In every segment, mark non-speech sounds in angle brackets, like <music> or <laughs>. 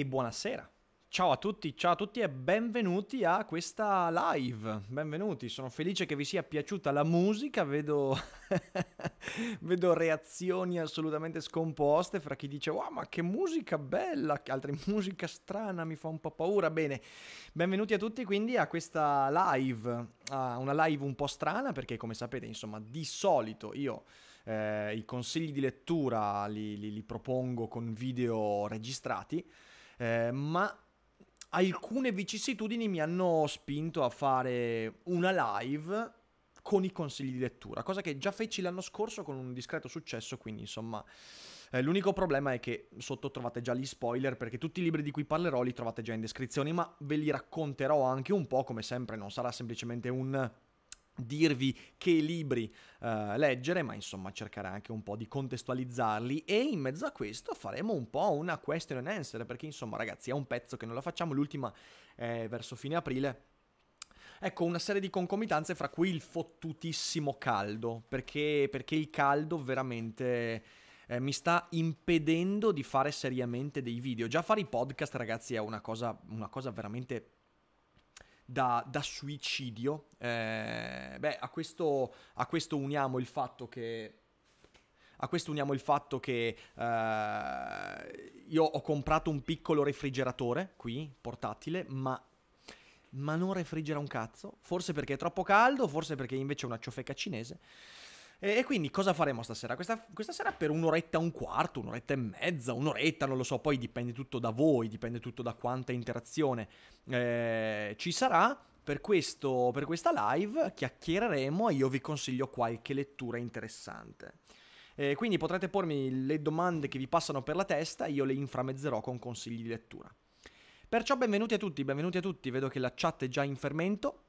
e buonasera. Ciao a tutti, ciao a tutti e benvenuti a questa live. Benvenuti, sono felice che vi sia piaciuta la musica, vedo, <laughs> vedo reazioni assolutamente scomposte fra chi dice wow ma che musica bella, altre musica strana, mi fa un po' paura. Bene, benvenuti a tutti quindi a questa live, a una live un po' strana perché come sapete insomma di solito io... Eh, I consigli di lettura li, li, li propongo con video registrati, eh, ma alcune vicissitudini mi hanno spinto a fare una live con i consigli di lettura, cosa che già feci l'anno scorso con un discreto successo, quindi insomma... Eh, l'unico problema è che sotto trovate già gli spoiler perché tutti i libri di cui parlerò li trovate già in descrizione, ma ve li racconterò anche un po', come sempre non sarà semplicemente un dirvi che libri uh, leggere, ma insomma cercare anche un po' di contestualizzarli e in mezzo a questo faremo un po' una question and answer, perché insomma ragazzi è un pezzo che non la facciamo, l'ultima è verso fine aprile. Ecco, una serie di concomitanze fra cui il fottutissimo caldo, perché, perché il caldo veramente... Eh, mi sta impedendo di fare seriamente dei video. Già fare i podcast, ragazzi, è una cosa, una cosa veramente da, da suicidio. Eh, beh, a questo, a questo uniamo il fatto che a questo uniamo il fatto che eh, io ho comprato un piccolo refrigeratore qui, portatile, ma, ma non refrigera un cazzo. Forse perché è troppo caldo, forse perché invece è una ciofeca cinese. E, e quindi cosa faremo stasera? Questa, questa sera per un'oretta e un quarto, un'oretta e mezza, un'oretta, non lo so, poi dipende tutto da voi, dipende tutto da quanta interazione eh, ci sarà. Per, questo, per questa live chiacchiereremo e io vi consiglio qualche lettura interessante. Eh, quindi potrete pormi le domande che vi passano per la testa e io le inframezzerò con consigli di lettura. Perciò benvenuti a tutti, benvenuti a tutti, vedo che la chat è già in fermento,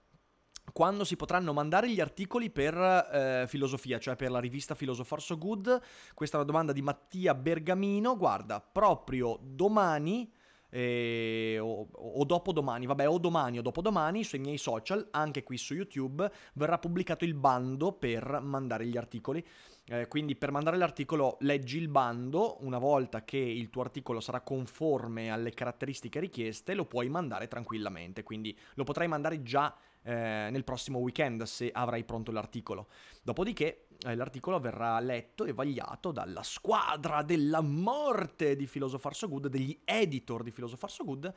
quando si potranno mandare gli articoli per eh, filosofia, cioè per la rivista Philosopher So Good. Questa è una domanda di Mattia Bergamino. Guarda, proprio domani. Eh, o, o dopodomani, vabbè, o domani o dopodomani sui miei social, anche qui su YouTube, verrà pubblicato il bando per mandare gli articoli. Eh, quindi per mandare l'articolo leggi il bando, una volta che il tuo articolo sarà conforme alle caratteristiche richieste, lo puoi mandare tranquillamente, quindi lo potrai mandare già eh, nel prossimo weekend se avrai pronto l'articolo. Dopodiché eh, l'articolo verrà letto e vagliato dalla squadra della morte di Philosopher So Good, degli editor di Philosopher So Good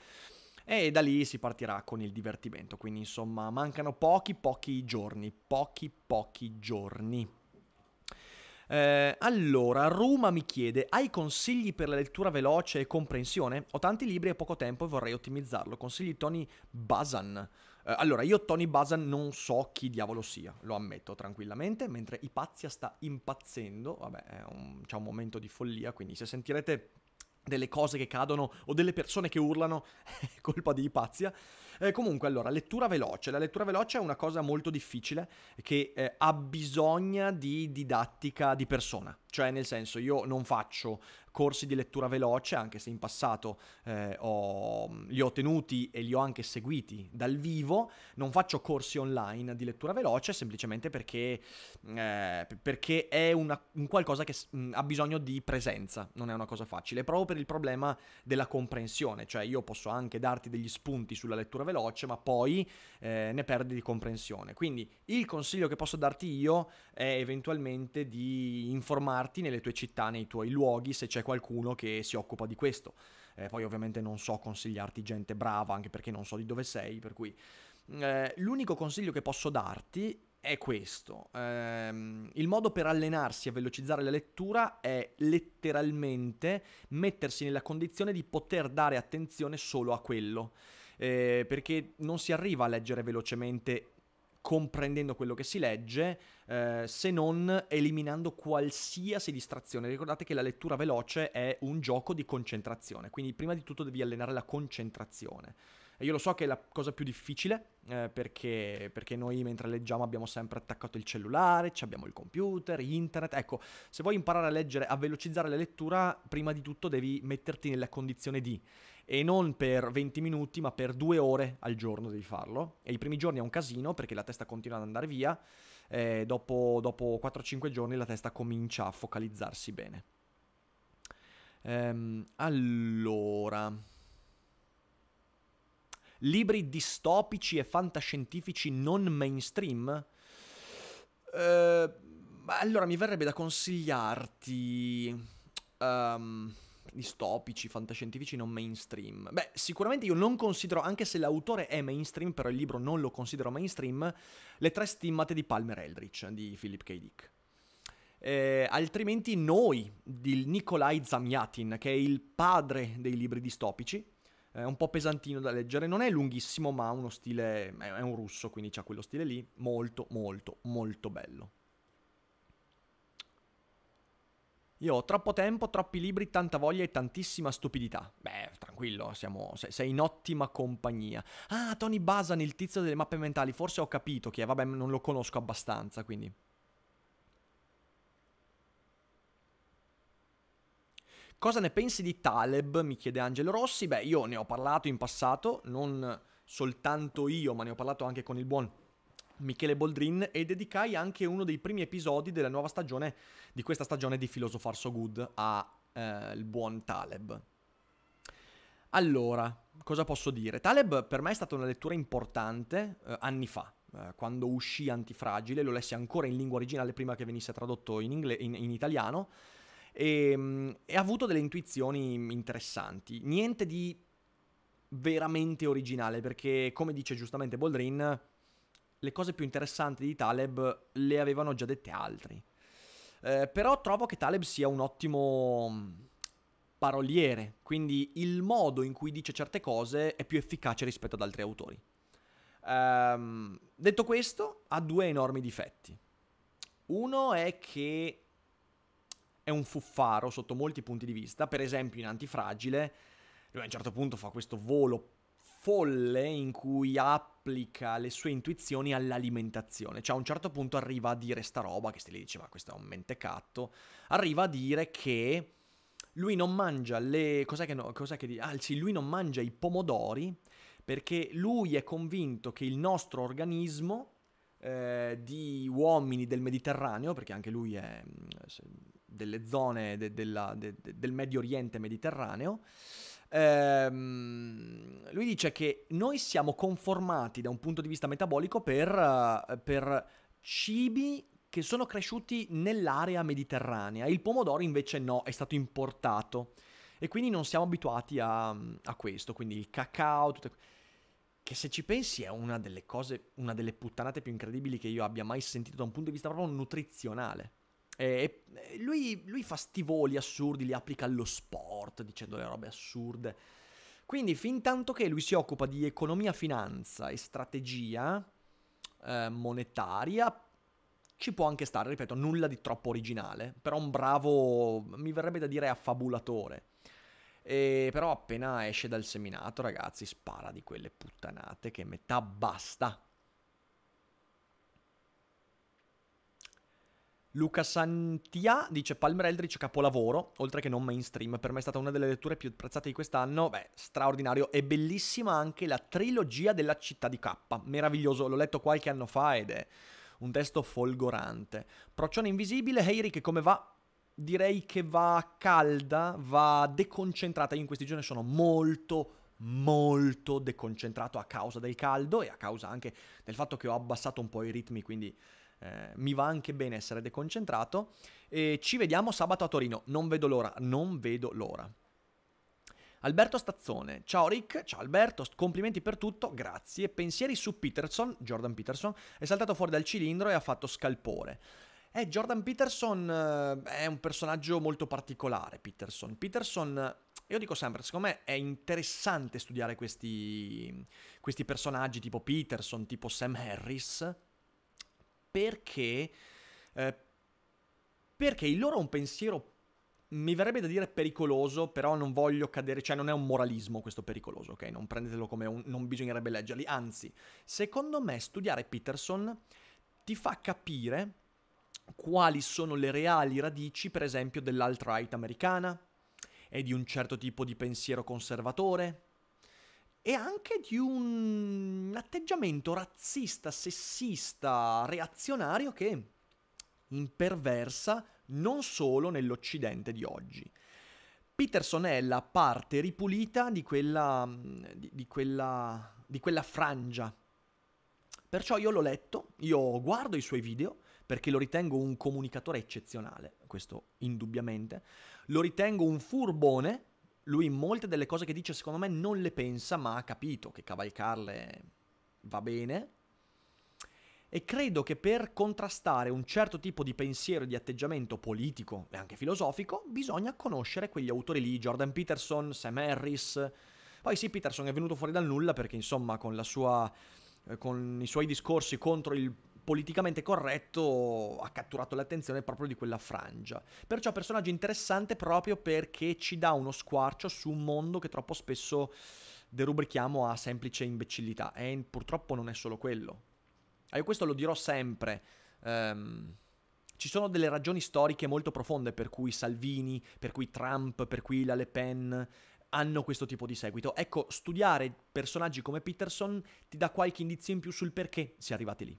e da lì si partirà con il divertimento. Quindi insomma mancano pochi pochi giorni, pochi pochi giorni. Eh, allora, Ruma mi chiede, hai consigli per la lettura veloce e comprensione? Ho tanti libri e poco tempo e vorrei ottimizzarlo. Consigli Tony Bazan. Uh, allora, io Tony Bazan non so chi diavolo sia, lo ammetto tranquillamente, mentre Ipazia sta impazzendo, vabbè, un, c'è un momento di follia, quindi se sentirete delle cose che cadono o delle persone che urlano, <laughs> è colpa di Ipazia. Eh. eh, comunque, allora, lettura veloce. La lettura veloce è una cosa molto difficile che eh, ha bisogno di didattica di persona. Cioè, nel senso, io non faccio corsi di lettura veloce, anche se in passato eh, ho, li ho tenuti e li ho anche seguiti dal vivo, non faccio corsi online di lettura veloce semplicemente perché, eh, perché è una, un qualcosa che mh, mm, ha bisogno di presenza, non è una cosa facile, proprio per il problema della comprensione, cioè io posso anche darti degli spunti sulla lettura veloce, ma poi eh, ne perdi di comprensione. Quindi il consiglio che posso darti io è eventualmente di informarti nelle tue città, nei tuoi luoghi, se c'è c'è qualcuno che si occupa di questo. Eh, poi ovviamente non so consigliarti gente brava, anche perché non so di dove sei, per cui... Mm, eh, l'unico consiglio che posso darti è questo. Eh, il modo per allenarsi e velocizzare la lettura è letteralmente mettersi nella condizione di poter dare attenzione solo a quello. Eh, perché non si arriva a leggere velocemente comprendendo quello che si legge, eh, se non eliminando qualsiasi distrazione. Ricordate che la lettura veloce è un gioco di concentrazione, quindi prima di tutto devi allenare la concentrazione. E io lo so che è la cosa più difficile, eh, perché, perché, noi mentre leggiamo abbiamo sempre attaccato il cellulare, abbiamo il computer, internet. Ecco, se vuoi imparare a leggere, a velocizzare la lettura, prima di tutto devi metterti nella condizione di. E non per 20 minuti, ma per due ore al giorno devi farlo. E i primi giorni è un casino perché la testa continua ad andare via. Eh, dopo, dopo 4-5 giorni la testa comincia a focalizzarsi bene. Ehm, allora libri distopici e fantascientifici non mainstream? Eh, allora mi verrebbe da consigliarti... Um, distopici, fantascientifici non mainstream. Beh, sicuramente io non considero, anche se l'autore è mainstream, però il libro non lo considero mainstream, le tre stimmate di Palmer Eldritch di Philip K. Dick. Eh, altrimenti Noi di Nikolai Zamyatin, che è il padre dei libri distopici, è un po' pesantino da leggere, non è lunghissimo ma uno stile, è un russo quindi c'ha quello stile lì, molto molto molto bello. Io ho troppo tempo, troppi libri, tanta voglia e tantissima stupidità. Beh, tranquillo, siamo, sei in ottima compagnia. Ah, Tony Basan, il tizio delle mappe mentali, forse ho capito chi è, vabbè non lo conosco abbastanza quindi... Cosa ne pensi di Taleb? Mi chiede Angelo Rossi. Beh, io ne ho parlato in passato, non soltanto io, ma ne ho parlato anche con il buon Michele Boldrin e dedicai anche uno dei primi episodi della nuova stagione, di questa stagione di Filosofar So Good, al eh, buon Taleb. Allora, cosa posso dire? Taleb per me è stata una lettura importante eh, anni fa, eh, quando uscì Antifragile, lo lessi ancora in lingua originale prima che venisse tradotto in, ingle- in, in italiano e, ehm, e ha avuto delle intuizioni interessanti. Niente di veramente originale, perché come dice giustamente Boldrin, le cose più interessanti di Taleb le avevano già dette altri. Eh, però trovo che Taleb sia un ottimo mm, paroliere, quindi il modo in cui dice certe cose è più efficace rispetto ad altri autori. Um, detto questo, ha due enormi difetti. Uno è che un fuffaro sotto molti punti di vista, per esempio in Antifragile, lui a un certo punto fa questo volo folle in cui applica le sue intuizioni all'alimentazione. Cioè a un certo punto arriva a dire sta roba, che dice ma questo è un mentecatto, arriva a dire che lui non mangia le... cos'è che, no, cos'è che dice? ah, sì, lui non mangia i pomodori perché lui è convinto che il nostro organismo eh, di uomini del Mediterraneo, perché anche lui è... Mm, delle zone de, della, de, de, del Medio Oriente mediterraneo, ehm, lui dice che noi siamo conformati da un punto di vista metabolico per, eh, per cibi che sono cresciuti nell'area mediterranea. Il pomodoro invece no, è stato importato. E quindi non siamo abituati a, a questo. Quindi il cacao, tutte... che se ci pensi è una delle cose, una delle puttanate più incredibili che io abbia mai sentito da un punto di vista proprio nutrizionale. Eh, e eh, lui, lui fa sti voli assurdi, li applica allo sport dicendo le robe assurde. Quindi fin tanto che lui si occupa di economia, finanza e strategia eh, monetaria, ci può anche stare, ripeto, nulla di troppo originale, però un bravo, mi verrebbe da dire affabulatore. E però appena esce dal seminato, ragazzi, spara di quelle puttanate che metà basta. Luca Santia dice Palmer Eldritch capolavoro, oltre che non mainstream, per me è stata una delle letture più apprezzate di quest'anno, beh, straordinario, e bellissima anche la trilogia della città di K, meraviglioso, l'ho letto qualche anno fa ed è un testo folgorante. Procione invisibile, che come va? Direi che va calda, va deconcentrata, io in questi giorni sono molto molto deconcentrato a causa del caldo e a causa anche del fatto che ho abbassato un po' i ritmi, quindi eh, mi va anche bene essere deconcentrato. E ci vediamo sabato a Torino, non vedo l'ora, non vedo l'ora. Alberto Stazzone, ciao Rick, ciao Alberto, complimenti per tutto, grazie. Pensieri su Peterson, Jordan Peterson, è saltato fuori dal cilindro e ha fatto scalpore. Eh, Jordan Peterson eh, è un personaggio molto particolare, Peterson. Peterson, io dico sempre, secondo me è interessante studiare questi, questi personaggi tipo Peterson, tipo Sam Harris, perché, eh, perché il loro è un pensiero, mi verrebbe da dire pericoloso, però non voglio cadere, cioè non è un moralismo questo pericoloso, ok? Non prendetelo come un... non bisognerebbe leggerli, anzi, secondo me studiare Peterson ti fa capire quali sono le reali radici, per esempio, dellalt-right americana e di un certo tipo di pensiero conservatore e anche di un atteggiamento razzista, sessista, reazionario che imperversa non solo nell'Occidente di oggi. Peterson è la parte ripulita di quella, di, di, quella, di quella frangia. Perciò io l'ho letto, io guardo i suoi video, perché lo ritengo un comunicatore eccezionale, questo indubbiamente, lo ritengo un furbone lui molte delle cose che dice secondo me non le pensa, ma ha capito che cavalcarle va bene. E credo che per contrastare un certo tipo di pensiero e di atteggiamento politico e anche filosofico bisogna conoscere quegli autori lì, Jordan Peterson, Sam Harris. Poi sì, Peterson è venuto fuori dal nulla perché insomma con la sua eh, con i suoi discorsi contro il politicamente corretto ha catturato l'attenzione proprio di quella frangia. Perciò personaggio interessante proprio perché ci dà uno squarcio su un mondo che troppo spesso derubrichiamo a semplice imbecillità e purtroppo non è solo quello. E ah, io questo lo dirò sempre. Um, ci sono delle ragioni storiche molto profonde per cui Salvini, per cui Trump, per cui la Le Pen hanno questo tipo di seguito. Ecco, studiare personaggi come Peterson ti dà qualche indizio in più sul perché si è arrivati lì.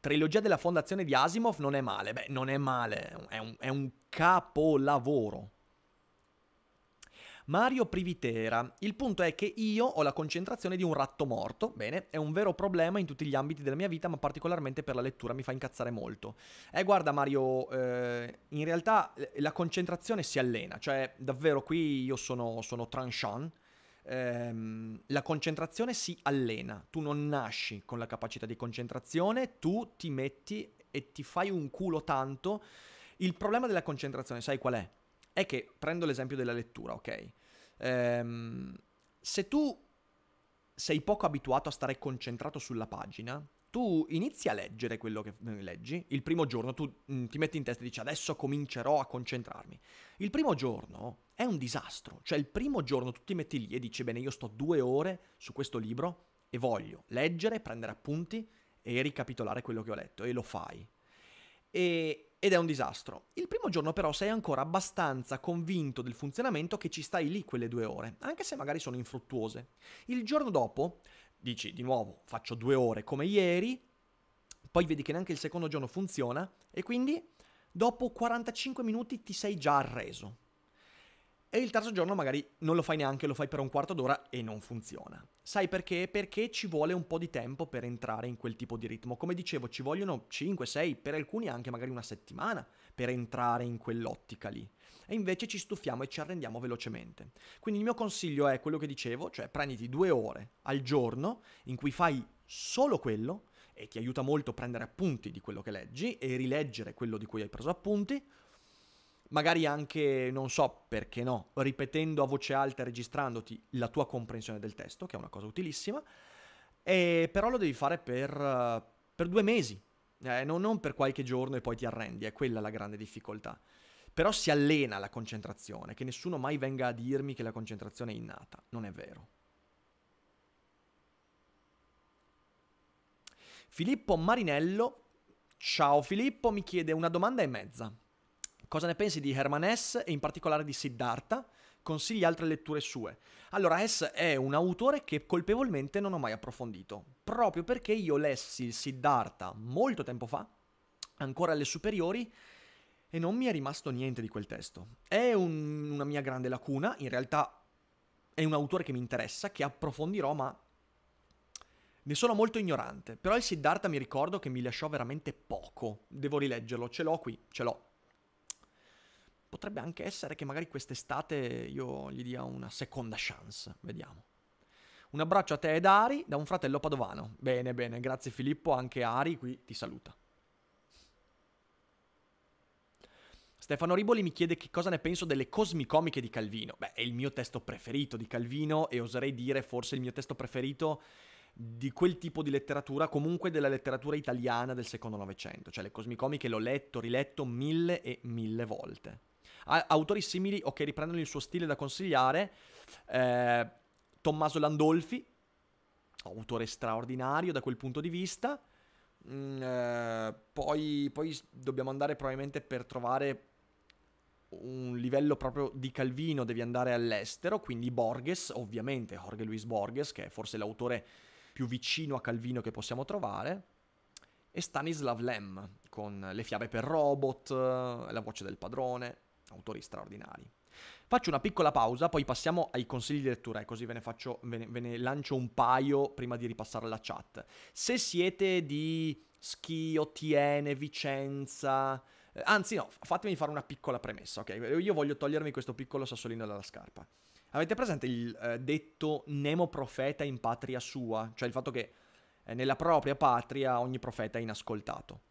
Trilogia della fondazione di Asimov non è male. Beh, non è male, è un, è un capolavoro. Mario Privitera. Il punto è che io ho la concentrazione di un ratto morto. Bene, è un vero problema in tutti gli ambiti della mia vita, ma particolarmente per la lettura mi fa incazzare molto. Eh, guarda, Mario, eh, in realtà eh, la concentrazione si allena. Cioè, davvero, qui io sono, sono tranchant ehm, la concentrazione si allena, tu non nasci con la capacità di concentrazione, tu ti metti e ti fai un culo tanto. Il problema della concentrazione, sai qual è? È che, prendo l'esempio della lettura, ok? Ehm, se tu sei poco abituato a stare concentrato sulla pagina, tu inizi a leggere quello che eh, leggi, il primo giorno tu mh, mm, ti metti in testa e dici adesso comincerò a concentrarmi. Il primo giorno è un disastro, cioè il primo giorno tu ti metti lì e dici bene io sto due ore su questo libro e voglio leggere, prendere appunti e ricapitolare quello che ho letto e lo fai. E, ed è un disastro. Il primo giorno però sei ancora abbastanza convinto del funzionamento che ci stai lì quelle due ore, anche se magari sono infruttuose. Il giorno dopo dici di nuovo faccio due ore come ieri, poi vedi che neanche il secondo giorno funziona e quindi dopo 45 minuti ti sei già arreso. E il terzo giorno magari non lo fai neanche, lo fai per un quarto d'ora e non funziona. Sai perché? Perché ci vuole un po' di tempo per entrare in quel tipo di ritmo. Come dicevo, ci vogliono 5, 6, per alcuni anche magari una settimana per entrare in quell'ottica lì e invece ci stufiamo e ci arrendiamo velocemente. Quindi il mio consiglio è quello che dicevo, cioè prenditi due ore al giorno in cui fai solo quello e ti aiuta molto a prendere appunti di quello che leggi e rileggere quello di cui hai preso appunti, magari anche, non so perché no, ripetendo a voce alta e registrandoti la tua comprensione del testo, che è una cosa utilissima, e però lo devi fare per, per due mesi, eh, non, non per qualche giorno e poi ti arrendi, è quella la grande difficoltà. Però si allena la concentrazione, che nessuno mai venga a dirmi che la concentrazione è innata. Non è vero. Filippo Marinello, ciao Filippo, mi chiede una domanda e mezza. Cosa ne pensi di Herman S e in particolare di Siddhartha? Consigli altre letture sue. Allora, S è un autore che colpevolmente non ho mai approfondito, proprio perché io lessi il Siddhartha molto tempo fa, ancora alle superiori, e non mi è rimasto niente di quel testo. È un, una mia grande lacuna, in realtà è un autore che mi interessa, che approfondirò, ma ne sono molto ignorante. Però il Siddhartha mi ricordo che mi lasciò veramente poco. Devo rileggerlo, ce l'ho qui, ce l'ho. Potrebbe anche essere che magari quest'estate io gli dia una seconda chance, vediamo. Un abbraccio a te ed Ari da un fratello padovano. Bene, bene, grazie Filippo, anche Ari qui ti saluta. Stefano Riboli mi chiede che cosa ne penso delle cosmicomiche di Calvino. Beh, è il mio testo preferito di Calvino e oserei dire forse il mio testo preferito di quel tipo di letteratura, comunque della letteratura italiana del secondo novecento. Cioè le cosmicomiche l'ho letto, riletto mille e mille volte. Autori simili o che riprendono il suo stile da consigliare, eh, Tommaso Landolfi, autore straordinario da quel punto di vista. Mm, eh, poi, poi dobbiamo andare probabilmente per trovare un livello proprio di Calvino devi andare all'estero, quindi Borges, ovviamente Jorge Luis Borges, che è forse l'autore più vicino a Calvino che possiamo trovare, e Stanislav Lem, con le fiabe per robot, la voce del padrone, autori straordinari. Faccio una piccola pausa, poi passiamo ai consigli di lettura, e così ve ne, faccio, ve ne, ve ne lancio un paio prima di ripassare alla chat. Se siete di Schio, Tiene, Vicenza, eh, anzi no, fatemi fare una piccola premessa, ok? Eh, io voglio togliermi questo piccolo sassolino dalla scarpa. Avete presente il eh, detto Nemo profeta in patria sua? Cioè il fatto che eh, nella propria patria ogni profeta è inascoltato.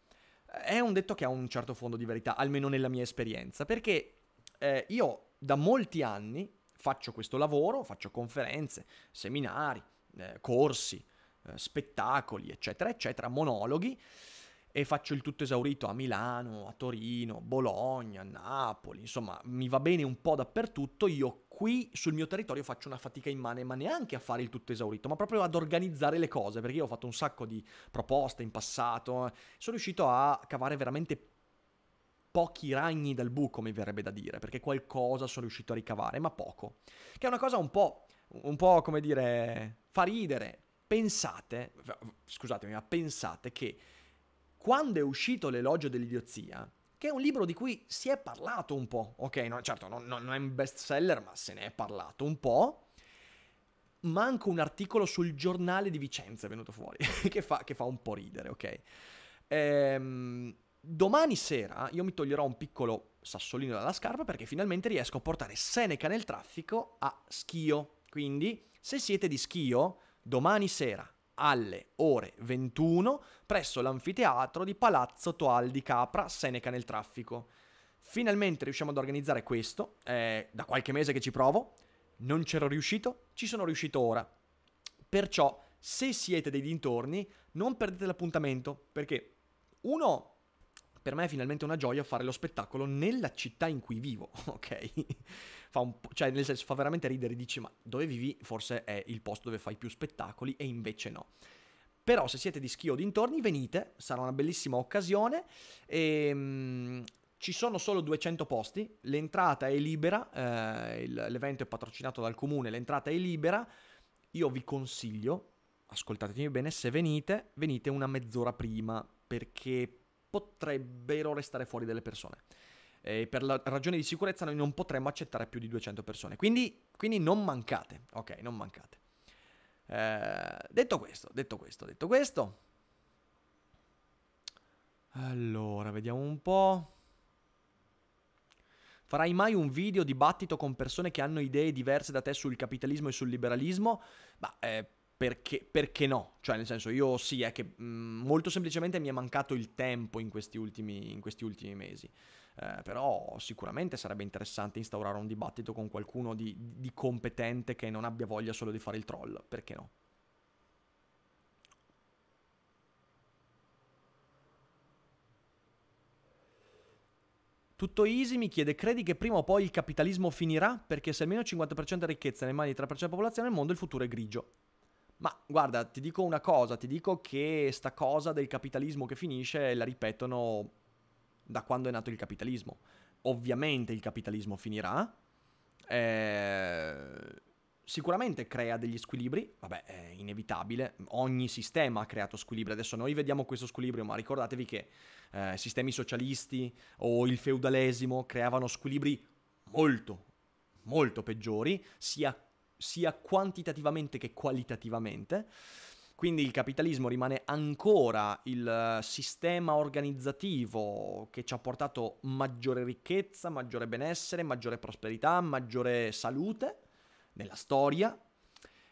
Eh, è un detto che ha un certo fondo di verità, almeno nella mia esperienza, perché eh, io da molti anni faccio questo lavoro, faccio conferenze, seminari, corsi, spettacoli, eccetera, eccetera, monologhi e faccio il tutto esaurito a Milano, a Torino, Bologna, Napoli, insomma mi va bene un po' dappertutto, io qui sul mio territorio faccio una fatica immane, ma neanche a fare il tutto esaurito, ma proprio ad organizzare le cose, perché io ho fatto un sacco di proposte in passato, eh. sono riuscito a cavare veramente pochi ragni dal buco, mi verrebbe da dire, perché qualcosa sono riuscito a ricavare, ma poco. Che è una cosa un po', un po' come dire, fa ridere. Pensate, scusatemi, ma pensate che quando è uscito l'elogio dell'idiozia, che è un libro di cui si è parlato un po', ok? No, certo, non, non è un best seller, ma se ne è parlato un po'. Manca un articolo sul giornale di Vicenza è venuto fuori, <laughs> che, fa, che, fa, un po' ridere, ok? Ehm, domani sera io mi toglierò un piccolo sassolino dalla scarpa perché finalmente riesco a portare Seneca nel traffico a Schio. Quindi, se siete di Schio, domani sera alle ore 21 presso l'anfiteatro di Palazzo Toal di Capra, Seneca nel traffico. Finalmente riusciamo ad organizzare questo, è eh, da qualche mese che ci provo, non c'ero riuscito, ci sono riuscito ora. Perciò, se siete dei dintorni, non perdete l'appuntamento, perché uno per me è finalmente una gioia fare lo spettacolo nella città in cui vivo, <laughs> ok? fa un po', cioè nel senso fa veramente ridere, dici ma dove vivi forse è il posto dove fai più spettacoli e invece no. Però se siete di Schio o dintorni venite, sarà una bellissima occasione e ehm, mh, ci sono solo 200 posti, l'entrata è libera, eh, il, l'evento è patrocinato dal comune, l'entrata è libera. Io vi consiglio, ascoltatemi bene, se venite, venite una mezz'ora prima perché potrebbero restare fuori delle persone. E per ragioni di sicurezza noi non potremmo accettare più di 200 persone. Quindi, quindi non mancate, ok, non mancate. Eh, detto questo, detto questo, detto questo. Allora, vediamo un po'. Farai mai un video dibattito con persone che hanno idee diverse da te sul capitalismo e sul liberalismo? Ma eh, perché, perché, no? Cioè, nel senso, io sì, è che mh, mm, molto semplicemente mi è mancato il tempo in questi ultimi, in questi ultimi mesi. Eh, però sicuramente sarebbe interessante instaurare un dibattito con qualcuno di, di, competente che non abbia voglia solo di fare il troll. Perché no? Tutto Easy mi chiede, credi che prima o poi il capitalismo finirà? Perché se almeno il 50% di ricchezza è nelle mani del 3% della popolazione, il mondo il futuro è grigio. Ma guarda, ti dico una cosa, ti dico che sta cosa del capitalismo che finisce la ripetono da quando è nato il capitalismo. Ovviamente il capitalismo finirà, eh, sicuramente crea degli squilibri, vabbè è inevitabile, ogni sistema ha creato squilibri, adesso noi vediamo questo squilibrio, ma ricordatevi che eh, sistemi socialisti o il feudalesimo creavano squilibri molto, molto peggiori, sia sia quantitativamente che qualitativamente. Quindi il capitalismo rimane ancora il eh, sistema organizzativo che ci ha portato maggiore ricchezza, maggiore benessere, maggiore prosperità, maggiore salute nella storia,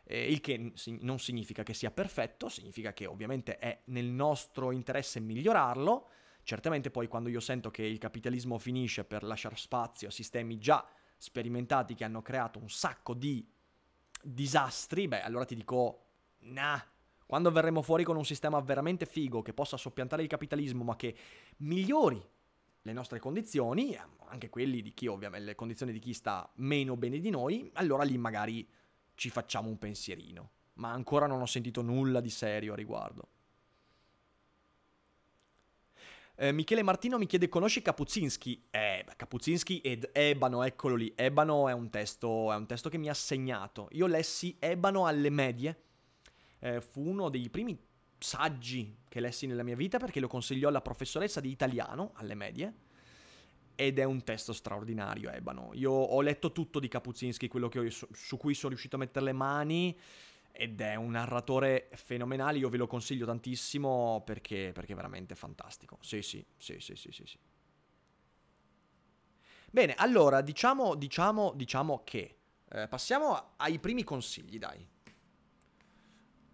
eh, il che non significa che sia perfetto, significa che ovviamente è nel nostro interesse migliorarlo. Certamente poi quando io sento che il capitalismo finisce per lasciare spazio a sistemi già sperimentati che hanno creato un sacco di disastri, beh, allora ti dico, nah, quando verremo fuori con un sistema veramente figo che possa soppiantare il capitalismo ma che migliori le nostre condizioni, anche quelli di chi ovviamente, le condizioni di chi sta meno bene di noi, allora lì magari ci facciamo un pensierino. Ma ancora non ho sentito nulla di serio a riguardo. Eh, Michele Martino mi chiede: Conosci Kapuzynski? Eh, Kapuzynski ed Ebano, eccolo lì. Ebano è un testo, è un testo che mi ha segnato. Io lessi Ebano alle medie. Eh, fu uno dei primi saggi che lessi nella mia vita perché lo consigliò alla professoressa di italiano alle medie. Ed è un testo straordinario, Ebano. Io ho letto tutto di Kapuzynski, quello ho, su, su cui sono riuscito a mettere le mani ed è un narratore fenomenale, io ve lo consiglio tantissimo perché, perché è veramente fantastico. Sì, sì, sì, sì, sì, sì. sì. Bene, allora, diciamo, diciamo, diciamo che... Eh, passiamo ai primi consigli, dai.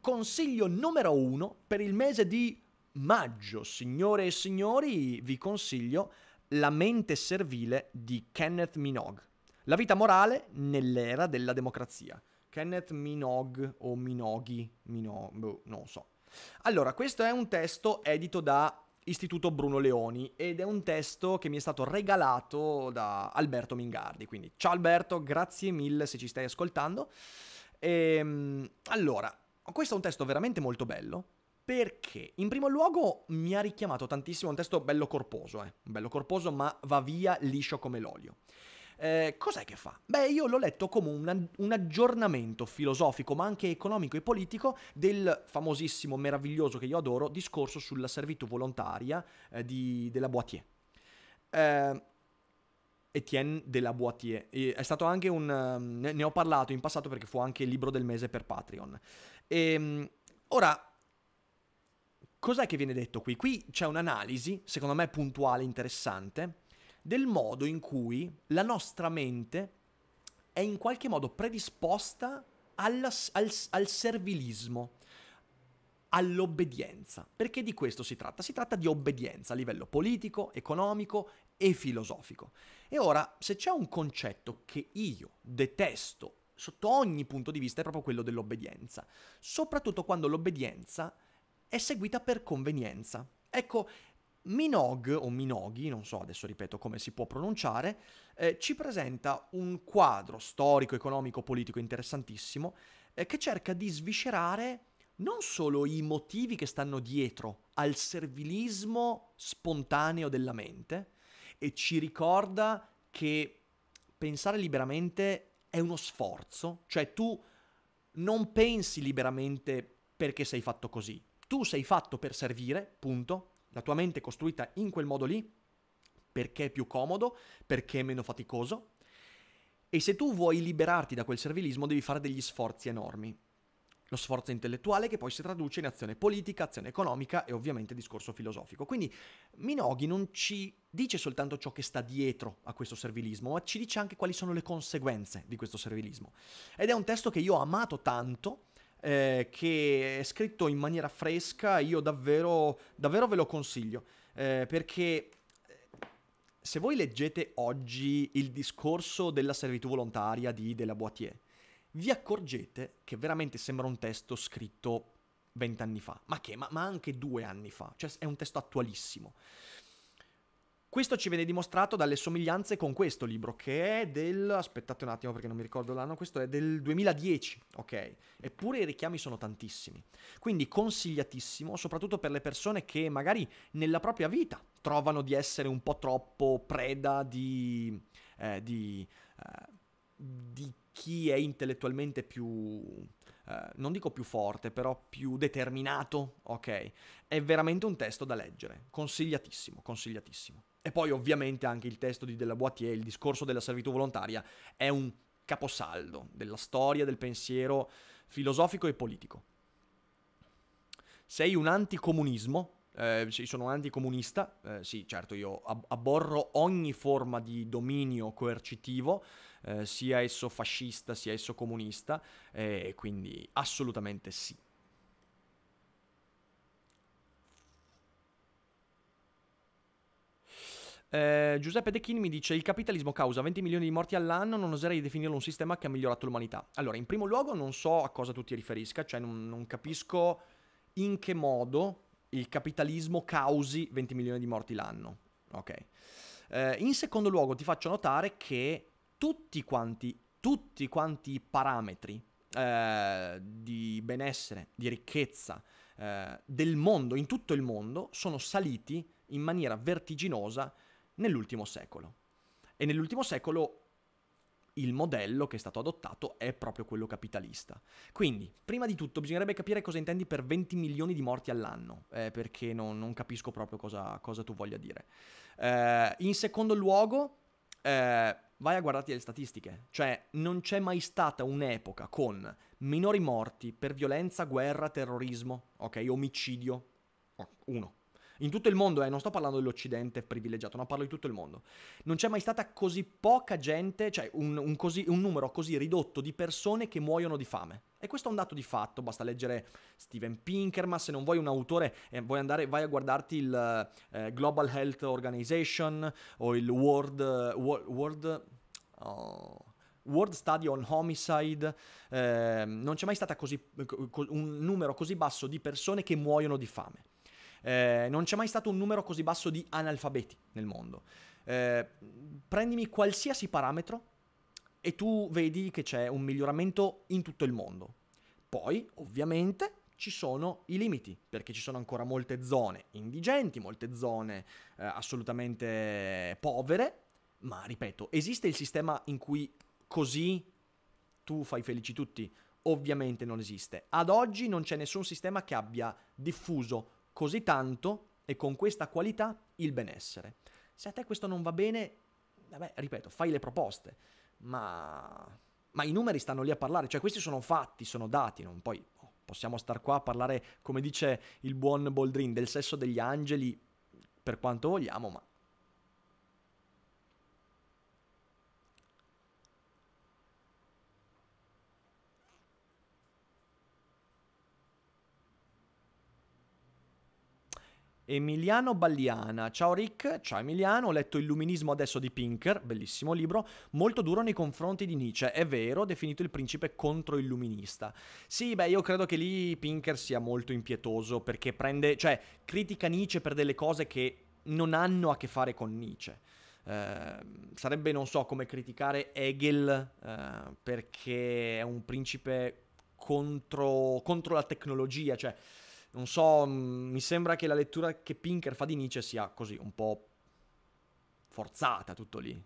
Consiglio numero uno per il mese di maggio, signore e signori, vi consiglio La mente servile di Kenneth Minogue. La vita morale nell'era della democrazia. Kenneth Minog o Minoghi, Mino, boh, non so. Allora, questo è un testo edito da Istituto Bruno Leoni ed è un testo che mi è stato regalato da Alberto Mingardi, quindi ciao Alberto, grazie mille se ci stai ascoltando. E, ehm, allora, questo è un testo veramente molto bello perché in primo luogo mi ha richiamato tantissimo, un testo bello corposo, eh, bello corposo ma va via liscio come l'olio. Eh, cos'è che fa? Beh, io l'ho letto come un, un aggiornamento filosofico, ma anche economico e politico, del famosissimo, meraviglioso che io adoro, discorso sulla servitù volontaria eh, di, della Boitier. Eh, Etienne de la Boitier. È stato anche un... Ehm, ne ho parlato in passato perché fu anche il libro del mese per Patreon. E, ehm, ora, cos'è che viene detto qui? Qui c'è un'analisi, secondo me puntuale, interessante, del modo in cui la nostra mente è in qualche modo predisposta alla, al, al servilismo, all'obbedienza. Perché di questo si tratta? Si tratta di obbedienza a livello politico, economico e filosofico. E ora, se c'è un concetto che io detesto sotto ogni punto di vista è proprio quello dell'obbedienza, soprattutto quando l'obbedienza è seguita per convenienza. Ecco, Minog o Minoghi, non so adesso ripeto come si può pronunciare, eh, ci presenta un quadro storico, economico, politico interessantissimo eh, che cerca di sviscerare non solo i motivi che stanno dietro al servilismo spontaneo della mente e ci ricorda che pensare liberamente è uno sforzo, cioè tu non pensi liberamente perché sei fatto così, tu sei fatto per servire, punto, la tua mente è costruita in quel modo lì, perché è più comodo, perché è meno faticoso. E se tu vuoi liberarti da quel servilismo devi fare degli sforzi enormi. Lo sforzo intellettuale che poi si traduce in azione politica, azione economica e ovviamente discorso filosofico. Quindi Minoghi non ci dice soltanto ciò che sta dietro a questo servilismo, ma ci dice anche quali sono le conseguenze di questo servilismo. Ed è un testo che io ho amato tanto eh, che è scritto in maniera fresca, io davvero, davvero ve lo consiglio, eh, perché eh, se voi leggete oggi il discorso della servitù volontaria di De La Boitier, vi accorgete che veramente sembra un testo scritto vent'anni fa, ma che? Ma, ma anche due anni fa, cioè è un testo attualissimo. Questo ci viene dimostrato dalle somiglianze con questo libro, che è del... aspettate un attimo perché non mi ricordo l'anno, questo è del 2010, ok? Eppure i richiami sono tantissimi. Quindi consigliatissimo, soprattutto per le persone che magari nella propria vita trovano di essere un po' troppo preda di... Eh, di, eh, di chi è intellettualmente più... Eh, non dico più forte, però più determinato, ok? È veramente un testo da leggere, consigliatissimo, consigliatissimo. E poi ovviamente anche il testo di Della Boitier, il discorso della servitù volontaria, è un caposaldo della storia, del pensiero filosofico e politico. Sei un anticomunismo, eh, sì, sono anticomunista, eh, sì, certo, io ab- abborro ogni forma di dominio coercitivo, eh, sia esso fascista, sia esso comunista, e eh, quindi assolutamente sì. Eh, Giuseppe De Chin mi dice: Il capitalismo causa 20 milioni di morti all'anno. Non oserei definirlo un sistema che ha migliorato l'umanità. Allora, in primo luogo, non so a cosa tu ti riferisca, cioè non, non capisco in che modo il capitalismo causi 20 milioni di morti l'anno. Ok. Eh, in secondo luogo, ti faccio notare che tutti quanti, tutti quanti i parametri eh, di benessere, di ricchezza eh, del mondo, in tutto il mondo, sono saliti in maniera vertiginosa nell'ultimo secolo. E nell'ultimo secolo il modello che è stato adottato è proprio quello capitalista. Quindi, prima di tutto, bisognerebbe capire cosa intendi per 20 milioni di morti all'anno, eh, perché non, non, capisco proprio cosa, cosa tu voglia dire. Eh, in secondo luogo, eh, vai a guardarti le statistiche, cioè non c'è mai stata un'epoca con minori morti per violenza, guerra, terrorismo, ok, omicidio, oh, uno, in tutto il mondo, eh, non sto parlando dell'Occidente privilegiato, no, parlo di tutto il mondo. Non c'è mai stata così poca gente, cioè un, un, così, un numero così ridotto di persone che muoiono di fame. E questo è un dato di fatto, basta leggere Steven Pinker, ma se non vuoi un autore, eh, vuoi andare, vai a guardarti il eh, Global Health Organization o il World... Eh, World, World oh. World Study on Homicide, eh, non c'è mai stato un numero così basso di persone che muoiono di fame. Eh, non c'è mai stato un numero così basso di analfabeti nel mondo. Eh, prendimi qualsiasi parametro e tu vedi che c'è un miglioramento in tutto il mondo. Poi, ovviamente, ci sono i limiti, perché ci sono ancora molte zone indigenti, molte zone eh, assolutamente povere, ma ripeto, esiste il sistema in cui così tu fai felici tutti? Ovviamente non esiste. Ad oggi non c'è nessun sistema che abbia diffuso così tanto e con questa qualità il benessere. Se a te questo non va bene, vabbè, ripeto, fai le proposte, ma... ma i numeri stanno lì a parlare, cioè questi sono fatti, sono dati, non poi oh, possiamo star qua a parlare, come dice il buon Boldrin, del sesso degli angeli per quanto vogliamo, ma Emiliano Balliana. Ciao Rick, ciao Emiliano, ho letto Illuminismo adesso di Pinker, bellissimo libro, molto duro nei confronti di Nietzsche, è vero, definito il principe controilluminista. Sì, beh, io credo che lì Pinker sia molto impietoso perché prende, cioè, critica Nietzsche per delle cose che non hanno a che fare con Nietzsche. Eh, sarebbe, non so, come criticare Hegel eh, perché è un principe contro, contro la tecnologia, cioè non so, mm, mi sembra che la lettura che Pinker fa di Nietzsche sia così, un po' forzata tutto lì.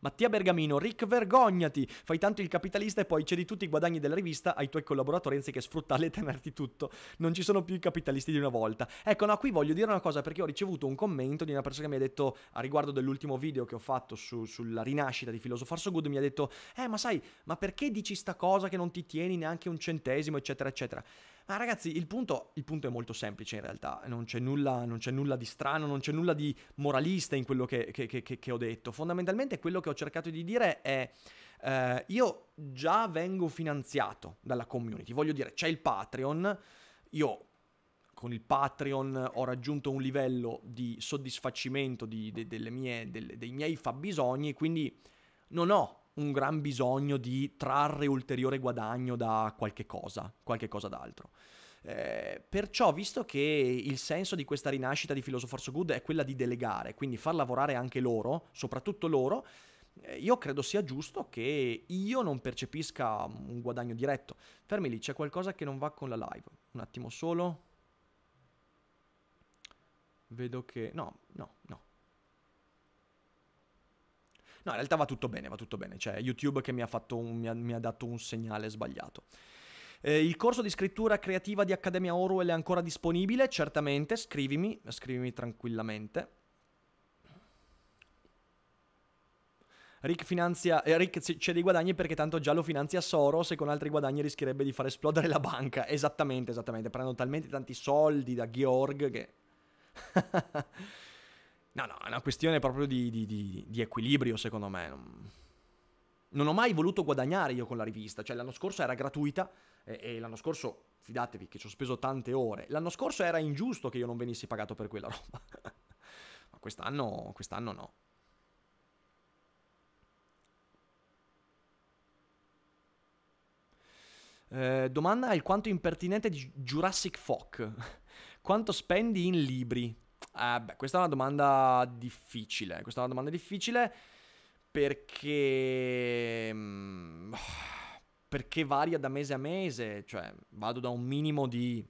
Mattia Bergamino, Rick vergognati, fai tanto il capitalista e poi cedi tutti i guadagni della rivista ai tuoi collaboratori anziché sfruttarli e tenerti tutto. Non ci sono più i capitalisti di una volta. Ecco, no, qui voglio dire una cosa perché ho ricevuto un commento di una persona che mi ha detto a riguardo dell'ultimo video che ho fatto su, sulla rinascita di Philosopher So Good, mi ha detto, eh ma sai, ma perché dici sta cosa che non ti tieni neanche un centesimo, eccetera, eccetera. Ma ragazzi, il punto, il punto è molto semplice in realtà, non c'è, nulla, non c'è, nulla, di strano, non c'è nulla di moralista in quello che, che, che, che ho detto. Fondamentalmente quello che ho cercato di dire è... Eh, io già vengo finanziato dalla community, voglio dire, c'è il Patreon, io con il Patreon ho raggiunto un livello di soddisfacimento di, de, mie, de, dei miei fabbisogni, quindi non ho un gran bisogno di trarre ulteriore guadagno da qualche cosa, qualche cosa d'altro. Eh, perciò, visto che il senso di questa rinascita di Philosopher So Good è quella di delegare, quindi far lavorare anche loro, soprattutto loro, eh, io credo sia giusto che io non percepisca un guadagno diretto. Fermi lì, c'è qualcosa che non va con la live. Un attimo solo. Vedo che... No, no, no. No, in realtà va tutto bene, va tutto bene. Cioè, YouTube che mi ha, un, mi, ha, mi ha dato un segnale sbagliato. Eh, il corso di scrittura creativa di Accademia Orwell è ancora disponibile? Certamente, scrivimi, scrivimi tranquillamente. Rick, finanzia, eh, Rick c'è dei guadagni perché tanto già lo finanzia Soros e con altri guadagni rischierebbe di far esplodere la banca. Esattamente, esattamente. Prendono talmente tanti soldi da Georg che... <laughs> No, no, è una questione proprio di, di, di, di equilibrio, secondo me. Non... non... ho mai voluto guadagnare io con la rivista, cioè l'anno scorso era gratuita e, e l'anno scorso, fidatevi che ci ho speso tante ore, l'anno scorso era ingiusto che io non venissi pagato per quella roba. <laughs> Ma quest'anno, quest'anno no. Eh, domanda è il quanto impertinente di Jurassic Folk. <laughs> quanto spendi in libri? Eh, beh, questa è una domanda difficile. Questa è una domanda difficile perché. Mm, perché varia da mese a mese. Cioè, vado da un minimo di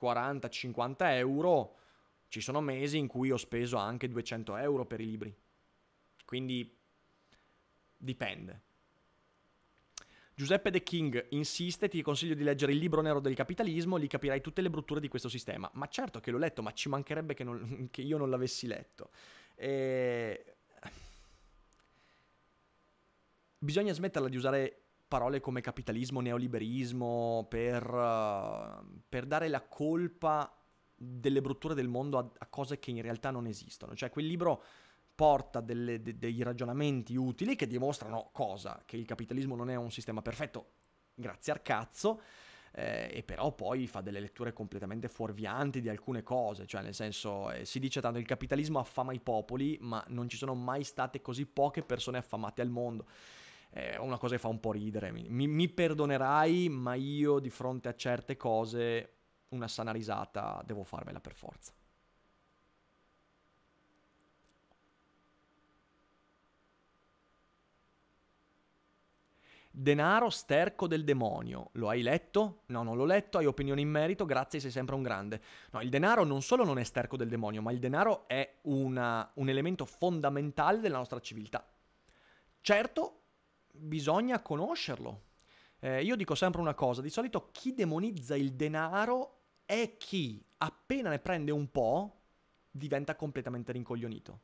40-50 euro. Ci sono mesi in cui ho speso anche 200 euro per i libri. Quindi dipende. Giuseppe De King insiste, ti consiglio di leggere il libro nero del capitalismo, lì capirai tutte le brutture di questo sistema. Ma certo che l'ho letto, ma ci mancherebbe che, non, <laughs> che io non l'avessi letto. E... Bisogna smetterla di usare parole come capitalismo, neoliberismo per, eh, per dare la colpa delle brutture del mondo a, a cose che in realtà non esistono. Cioè quel libro porta delle, de, dei ragionamenti utili che dimostrano cosa? Che il capitalismo non è un sistema perfetto, grazie al cazzo, eh, e però poi fa delle letture completamente fuorvianti di alcune cose, cioè nel senso eh, si dice tanto il capitalismo affama i popoli, ma non ci sono mai state così poche persone affamate al mondo. È eh, una cosa che fa un po' ridere, mi, mi, mi perdonerai, ma io di fronte a certe cose una sana risata devo farmela per forza. Denaro sterco del demonio. Lo hai letto? No, non l'ho letto, hai opinioni in merito, grazie, sei sempre un grande. No, il denaro non solo non è sterco del demonio, ma il denaro è una, un elemento fondamentale della nostra civiltà. Certo, bisogna conoscerlo. Eh, io dico sempre una cosa, di solito chi demonizza il denaro è chi, appena ne prende un po', diventa completamente rincoglionito.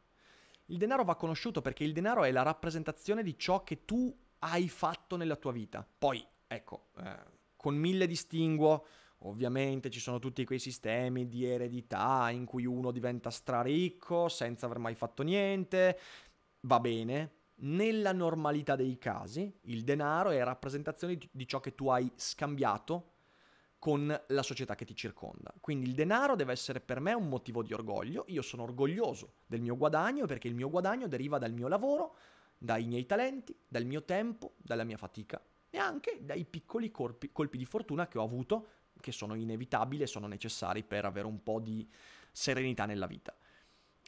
Il denaro va conosciuto perché il denaro è la rappresentazione di ciò che tu hai fatto nella tua vita. Poi, ecco, eh, con mille distinguo, ovviamente ci sono tutti quei sistemi di eredità in cui uno diventa straricco senza aver mai fatto niente, va bene. Nella normalità dei casi, il denaro è rappresentazione di ciò che tu hai scambiato con la società che ti circonda. Quindi il denaro deve essere per me un motivo di orgoglio, io sono orgoglioso del mio guadagno perché il mio guadagno deriva dal mio lavoro, dai miei talenti, dal mio tempo, dalla mia fatica e anche dai piccoli colpi, colpi di fortuna che ho avuto, che sono inevitabili e sono necessari per avere un po' di serenità nella vita.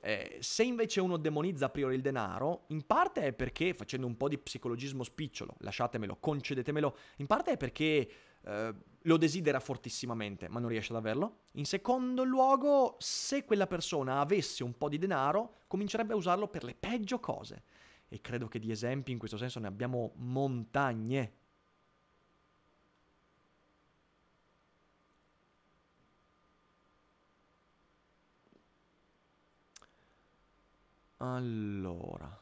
Eh, se invece uno demonizza a priori il denaro, in parte è perché, facendo un po' di psicologismo spicciolo, lasciatemelo, concedetemelo, in parte è perché eh, lo desidera fortissimamente, ma non riesce ad averlo. In secondo luogo, se quella persona avesse un po' di denaro, comincerebbe a usarlo per le peggio cose e credo che di esempi in questo senso ne abbiamo montagne. Allora.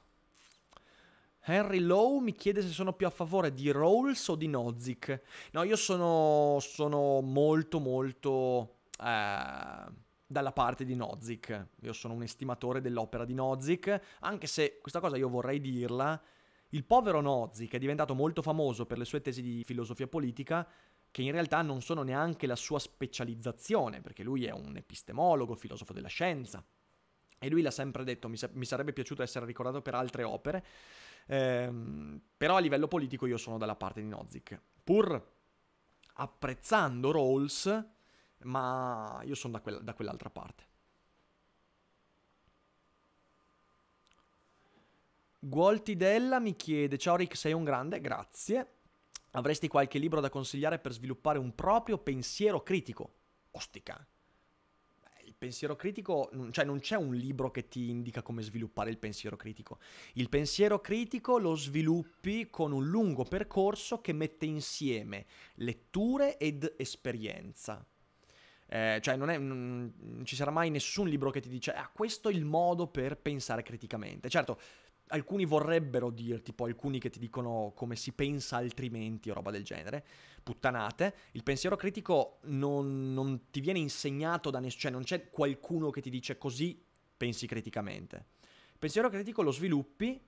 Henry Lowe mi chiede se sono più a favore di Rawls o di Nozick. No, io sono, sono molto, molto... Eh dalla parte di Nozick. Io sono un estimatore dell'opera di Nozick, anche se questa cosa io vorrei dirla. Il povero Nozick è diventato molto famoso per le sue tesi di filosofia politica, che in realtà non sono neanche la sua specializzazione, perché lui è un epistemologo, filosofo della scienza. E lui l'ha sempre detto, mi, sa- mi sarebbe piaciuto essere ricordato per altre opere, ehm, però a livello politico io sono dalla parte di Nozick. Pur apprezzando Rawls, ma io sono da, quella, da quell'altra parte. Gualtidella mi chiede, ciao Rick, sei un grande, grazie. Avresti qualche libro da consigliare per sviluppare un proprio pensiero critico? Ostica. il pensiero critico, cioè non c'è un libro che ti indica come sviluppare il pensiero critico. Il pensiero critico lo sviluppi con un lungo percorso che mette insieme letture ed esperienza. Eh, cioè non, è, non ci sarà mai nessun libro che ti dice ah questo è il modo per pensare criticamente. Certo, alcuni vorrebbero dirti, poi alcuni che ti dicono come si pensa altrimenti o roba del genere, puttanate, il pensiero critico non, non ti viene insegnato da nessuno, cioè non c'è qualcuno che ti dice così pensi criticamente. Il pensiero critico lo sviluppi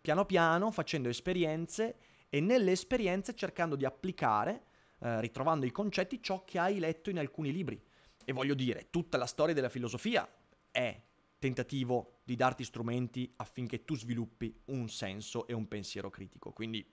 piano piano facendo esperienze e nelle esperienze cercando di applicare eh, ritrovando i concetti, ciò che hai letto in alcuni libri. E voglio dire, tutta la storia della filosofia è tentativo di darti strumenti affinché tu sviluppi un senso e un pensiero critico. Quindi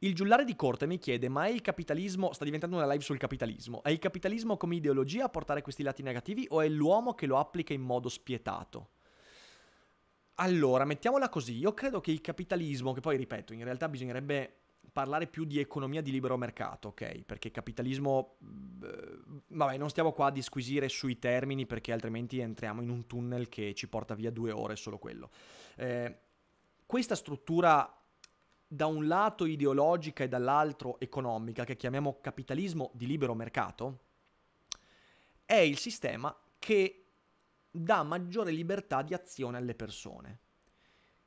Il giullare di corte mi chiede: ma è il capitalismo? Sta diventando una live sul capitalismo. È il capitalismo come ideologia a portare questi lati negativi o è l'uomo che lo applica in modo spietato? Allora, mettiamola così, io credo che il capitalismo, che poi ripeto, in realtà bisognerebbe parlare più di economia di libero mercato, ok? Perché capitalismo, vabbè, non stiamo qua a disquisire sui termini perché altrimenti entriamo in un tunnel che ci porta via due ore, solo quello. Eh, questa struttura da un lato ideologica e dall'altro economica, che chiamiamo capitalismo di libero mercato, è il sistema che dà maggiore libertà di azione alle persone.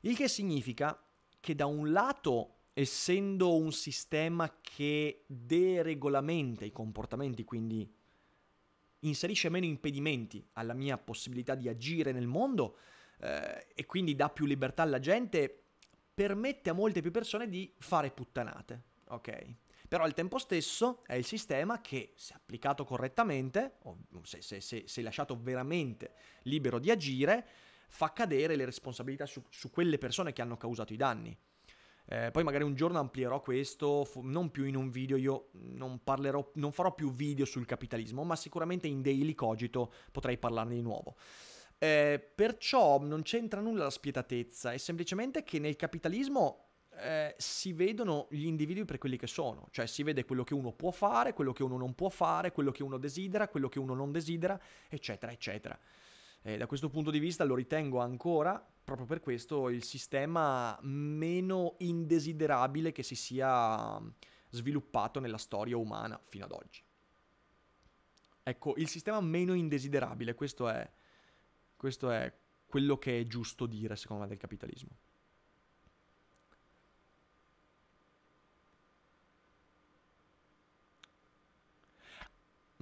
Il che significa che da un lato, essendo un sistema che deregolamenta i comportamenti, quindi inserisce meno impedimenti alla mia possibilità di agire nel mondo eh, e quindi dà più libertà alla gente, permette a molte più persone di fare puttanate, ok? però al tempo stesso è il sistema che, se applicato correttamente, o se, se, se, se lasciato veramente libero di agire, fa cadere le responsabilità su, su quelle persone che hanno causato i danni. Eh, poi magari un giorno amplierò questo, non più in un video, io non parlerò, non farò più video sul capitalismo, ma sicuramente in Daily Cogito potrei parlarne di nuovo. Eh, perciò non c'entra nulla la spietatezza, è semplicemente che nel capitalismo eh, si vedono gli individui per quelli che sono, cioè si vede quello che uno può fare, quello che uno non può fare, quello che uno desidera, quello che uno non desidera, eccetera, eccetera. E eh, da questo punto di vista lo ritengo ancora, proprio per questo, il sistema meno indesiderabile che si sia mm, sviluppato nella storia umana fino ad oggi. Ecco, il sistema meno indesiderabile, questo è, questo è quello che è giusto dire secondo me del capitalismo.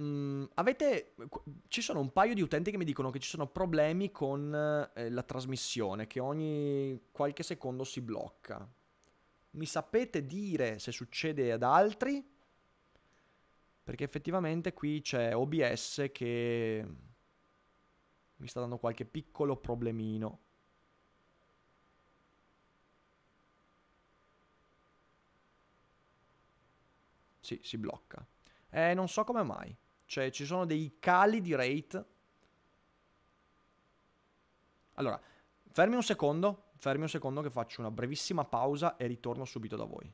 Mm, avete, ci sono un paio di utenti che mi dicono che ci sono problemi con eh, la trasmissione, che ogni qualche secondo si blocca. Mi sapete dire se succede ad altri? Perché effettivamente qui c'è OBS che mi sta dando qualche piccolo problemino. Sì, si blocca. Eh, non so come mai. Cioè ci sono dei cali di rate. Allora, fermi un secondo, fermi un secondo che faccio una brevissima pausa e ritorno subito da voi.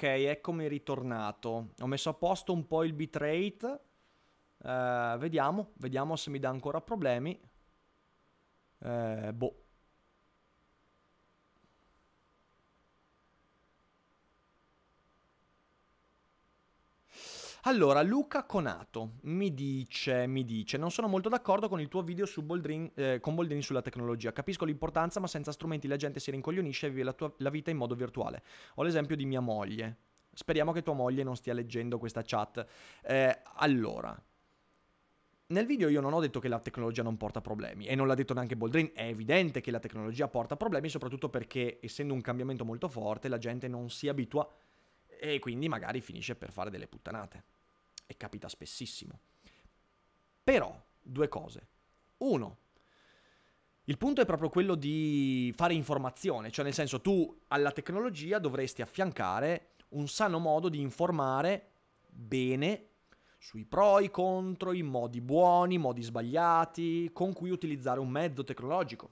ok, eccomi ritornato. Ho messo a posto un po' il bitrate. Eh, vediamo, vediamo se mi dà ancora problemi. Eh, boh. Allora, Luca Conato mi dice, mi dice, non sono molto d'accordo con il tuo video su Boldrin, eh, con Boldrin sulla tecnologia. Capisco l'importanza, ma senza strumenti la gente si rincoglionisce e vive la, tua, la vita in modo virtuale. Ho l'esempio di mia moglie. Speriamo che tua moglie non stia leggendo questa chat. Eh, allora, nel video io non ho detto che la tecnologia non porta problemi e non l'ha detto neanche Boldrin, è evidente che la tecnologia porta problemi soprattutto perché essendo un cambiamento molto forte la gente non si abitua a e quindi magari finisce per fare delle puttanate. E capita spessissimo. Però, due cose. Uno, il punto è proprio quello di fare informazione, cioè nel senso tu alla tecnologia dovresti affiancare un sano modo di informare bene sui pro, e i contro, i modi buoni, i modi sbagliati, con cui utilizzare un mezzo tecnologico.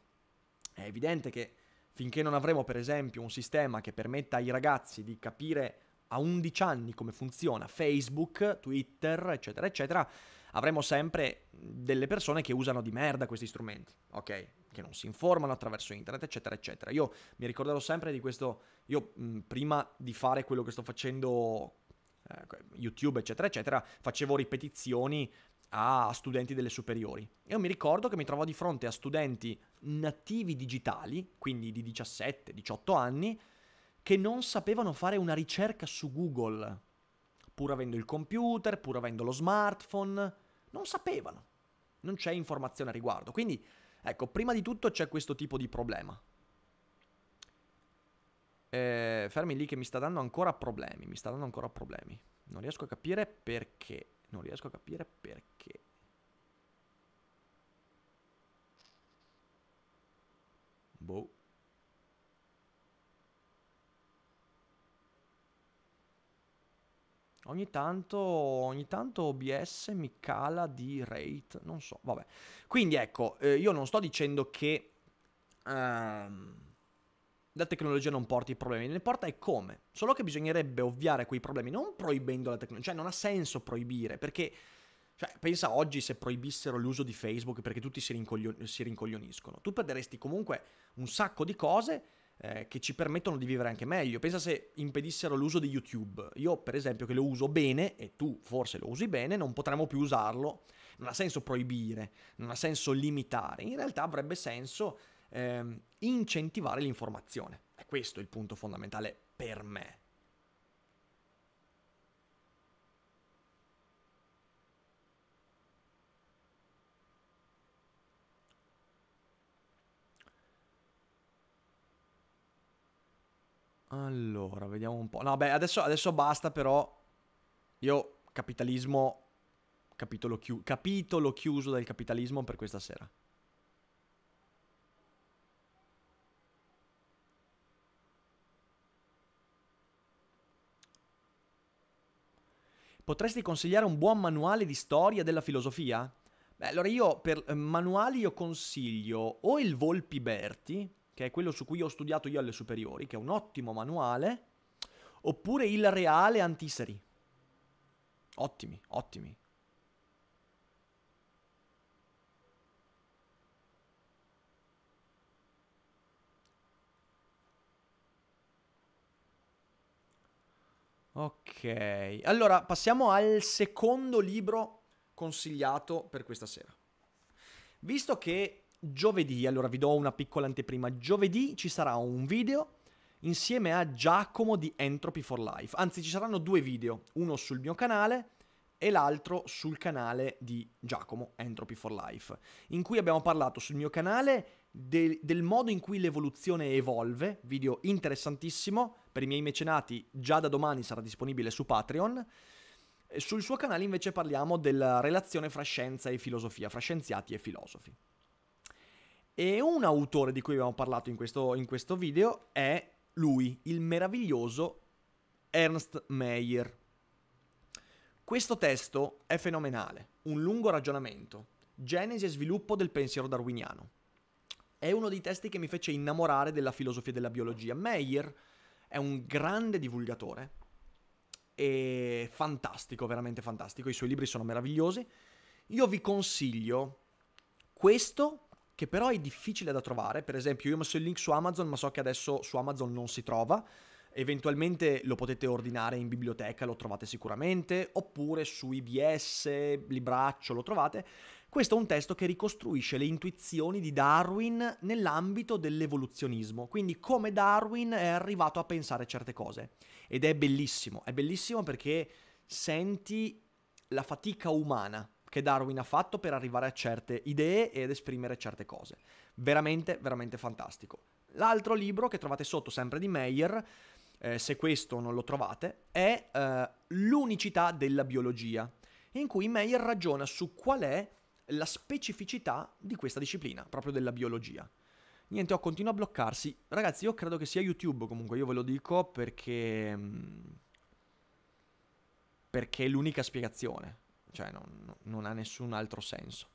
È evidente che finché non avremo per esempio un sistema che permetta ai ragazzi di capire a 11 anni come funziona Facebook, Twitter, eccetera, eccetera, avremo sempre delle persone che usano di merda questi strumenti, ok? Che non si informano attraverso internet, eccetera, eccetera. Io mi ricorderò sempre di questo, io mh, prima di fare quello che sto facendo, eh, YouTube, eccetera, eccetera, facevo ripetizioni a studenti delle superiori. Io mi ricordo che mi trovavo di fronte a studenti nativi digitali, quindi di 17-18 anni, che non sapevano fare una ricerca su Google, pur avendo il computer, pur avendo lo smartphone, non sapevano, non c'è informazione a riguardo. Quindi, ecco, prima di tutto c'è questo tipo di problema. Eh, fermi lì che mi sta dando ancora problemi, mi sta dando ancora problemi. Non riesco a capire perché, non riesco a capire perché. Boh. Ogni tanto, ogni tanto OBS mi cala di rate, non so, vabbè. Quindi ecco, eh, io non sto dicendo che ehm, la tecnologia non porti problemi, ne porta e come. Solo che bisognerebbe ovviare quei problemi, non proibendo la tecnologia, cioè non ha senso proibire, perché... Cioè, pensa oggi se proibissero l'uso di Facebook perché tutti si, rincoglio- si rincoglioniscono. Tu perderesti comunque un sacco di cose eh, che ci permettono di vivere anche meglio. Pensa se impedissero l'uso di YouTube. Io, per esempio, che lo uso bene, e tu forse lo usi bene, non potremmo più usarlo. Non ha senso proibire, non ha senso limitare. In realtà avrebbe senso eh, incentivare l'informazione. È questo il punto fondamentale per me. Allora, vediamo un po'. No, beh, adesso, adesso basta però. Io capitalismo... Capitolo, chi capitolo chiuso del capitalismo per questa sera. Potresti consigliare un buon manuale di storia della filosofia? Beh, allora io per eh, manuali io consiglio o il Volpi Berti, che è quello su cui ho studiato io alle superiori, che è un ottimo manuale, oppure il Reale Antiseri. Ottimi, ottimi. Ok, allora passiamo al secondo libro consigliato per questa sera. Visto che giovedì, allora vi do una piccola anteprima, giovedì ci sarà un video insieme a Giacomo di Entropy for Life, anzi ci saranno due video, uno sul mio canale e l'altro sul canale di Giacomo Entropy for Life, in cui abbiamo parlato sul mio canale del, del modo in cui l'evoluzione evolve, video interessantissimo, per i miei mecenati già da domani sarà disponibile su Patreon, sul suo canale invece parliamo della relazione fra scienza e filosofia, fra scienziati e filosofi. E un autore di cui abbiamo parlato in questo, in questo video è lui, il meraviglioso Ernst Meyer. Questo testo è fenomenale, un lungo ragionamento, genesi e sviluppo del pensiero darwiniano. È uno dei testi che mi fece innamorare della filosofia della biologia. Meyer è un grande divulgatore e fantastico, veramente fantastico, i suoi libri sono meravigliosi. Io vi consiglio questo che però è difficile da trovare. Per esempio, io ho messo il link su Amazon, ma so che adesso su Amazon non si trova. Eventualmente lo potete ordinare in biblioteca, lo trovate sicuramente, oppure su IBS, Libraccio, lo trovate. Questo è un testo che ricostruisce le intuizioni di Darwin nell'ambito dell'evoluzionismo, quindi come Darwin è arrivato a pensare certe cose. Ed è bellissimo, è bellissimo perché senti la fatica umana che Darwin ha fatto per arrivare a certe idee ed esprimere certe cose. Veramente, veramente fantastico. L'altro libro che trovate sotto, sempre di Meyer, eh, se questo non lo trovate, è eh, L'unicità della biologia, in cui Meyer ragiona su qual è la specificità di questa disciplina, proprio della biologia. Niente, ho continuo a bloccarsi. Ragazzi, io credo che sia YouTube comunque, io ve lo dico perché... Mm, perché è l'unica spiegazione cioè non, non ha nessun altro senso.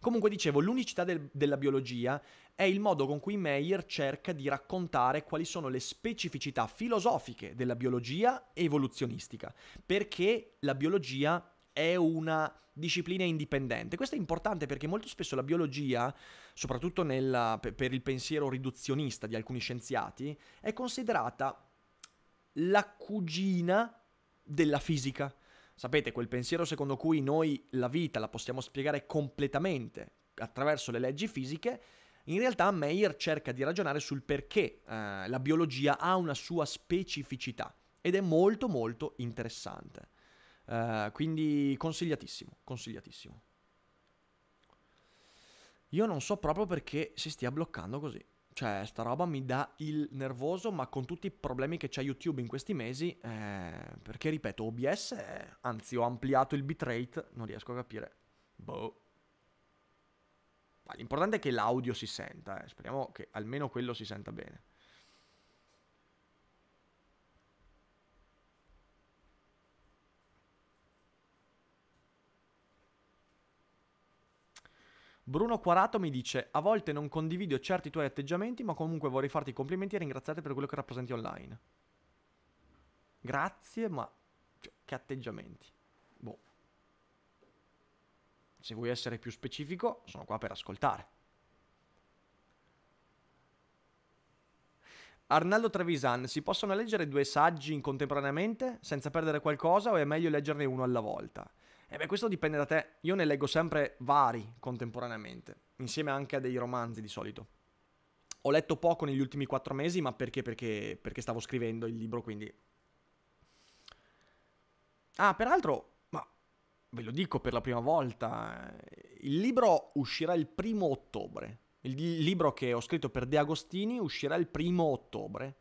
Comunque dicevo, l'unicità del, della biologia è il modo con cui Meyer cerca di raccontare quali sono le specificità filosofiche della biologia evoluzionistica, perché la biologia è una disciplina indipendente. Questo è importante perché molto spesso la biologia, soprattutto nella, per il pensiero riduzionista di alcuni scienziati, è considerata la cugina della fisica. Sapete, quel pensiero secondo cui noi la vita la possiamo spiegare completamente attraverso le leggi fisiche, in realtà Meyer cerca di ragionare sul perché eh, la biologia ha una sua specificità ed è molto molto interessante. Uh, quindi consigliatissimo, consigliatissimo. Io non so proprio perché si stia bloccando così. Cioè, sta roba mi dà il nervoso, ma con tutti i problemi che c'ha YouTube in questi mesi, eh, perché ripeto, OBS, eh, anzi ho ampliato il bitrate, non riesco a capire. Boh. Ma l'importante è che l'audio si senta, eh. speriamo che almeno quello si senta bene. Bruno Quarato mi dice: A volte non condivido certi tuoi atteggiamenti, ma comunque vorrei farti complimenti e ringraziarti per quello che rappresenti online. Grazie, ma cioè, che atteggiamenti? Boh. Se vuoi essere più specifico, sono qua per ascoltare. Arnaldo Trevisan, si possono leggere due saggi contemporaneamente senza perdere qualcosa o è meglio leggerne uno alla volta? E eh beh, questo dipende da te. Io ne leggo sempre vari contemporaneamente, insieme anche a dei romanzi di solito. Ho letto poco negli ultimi quattro mesi, ma perché? Perché, perché stavo scrivendo il libro, quindi... Ah, peraltro, ma ve lo dico per la prima volta, eh, il libro uscirà il primo ottobre. Il libro che ho scritto per De Agostini uscirà il primo ottobre.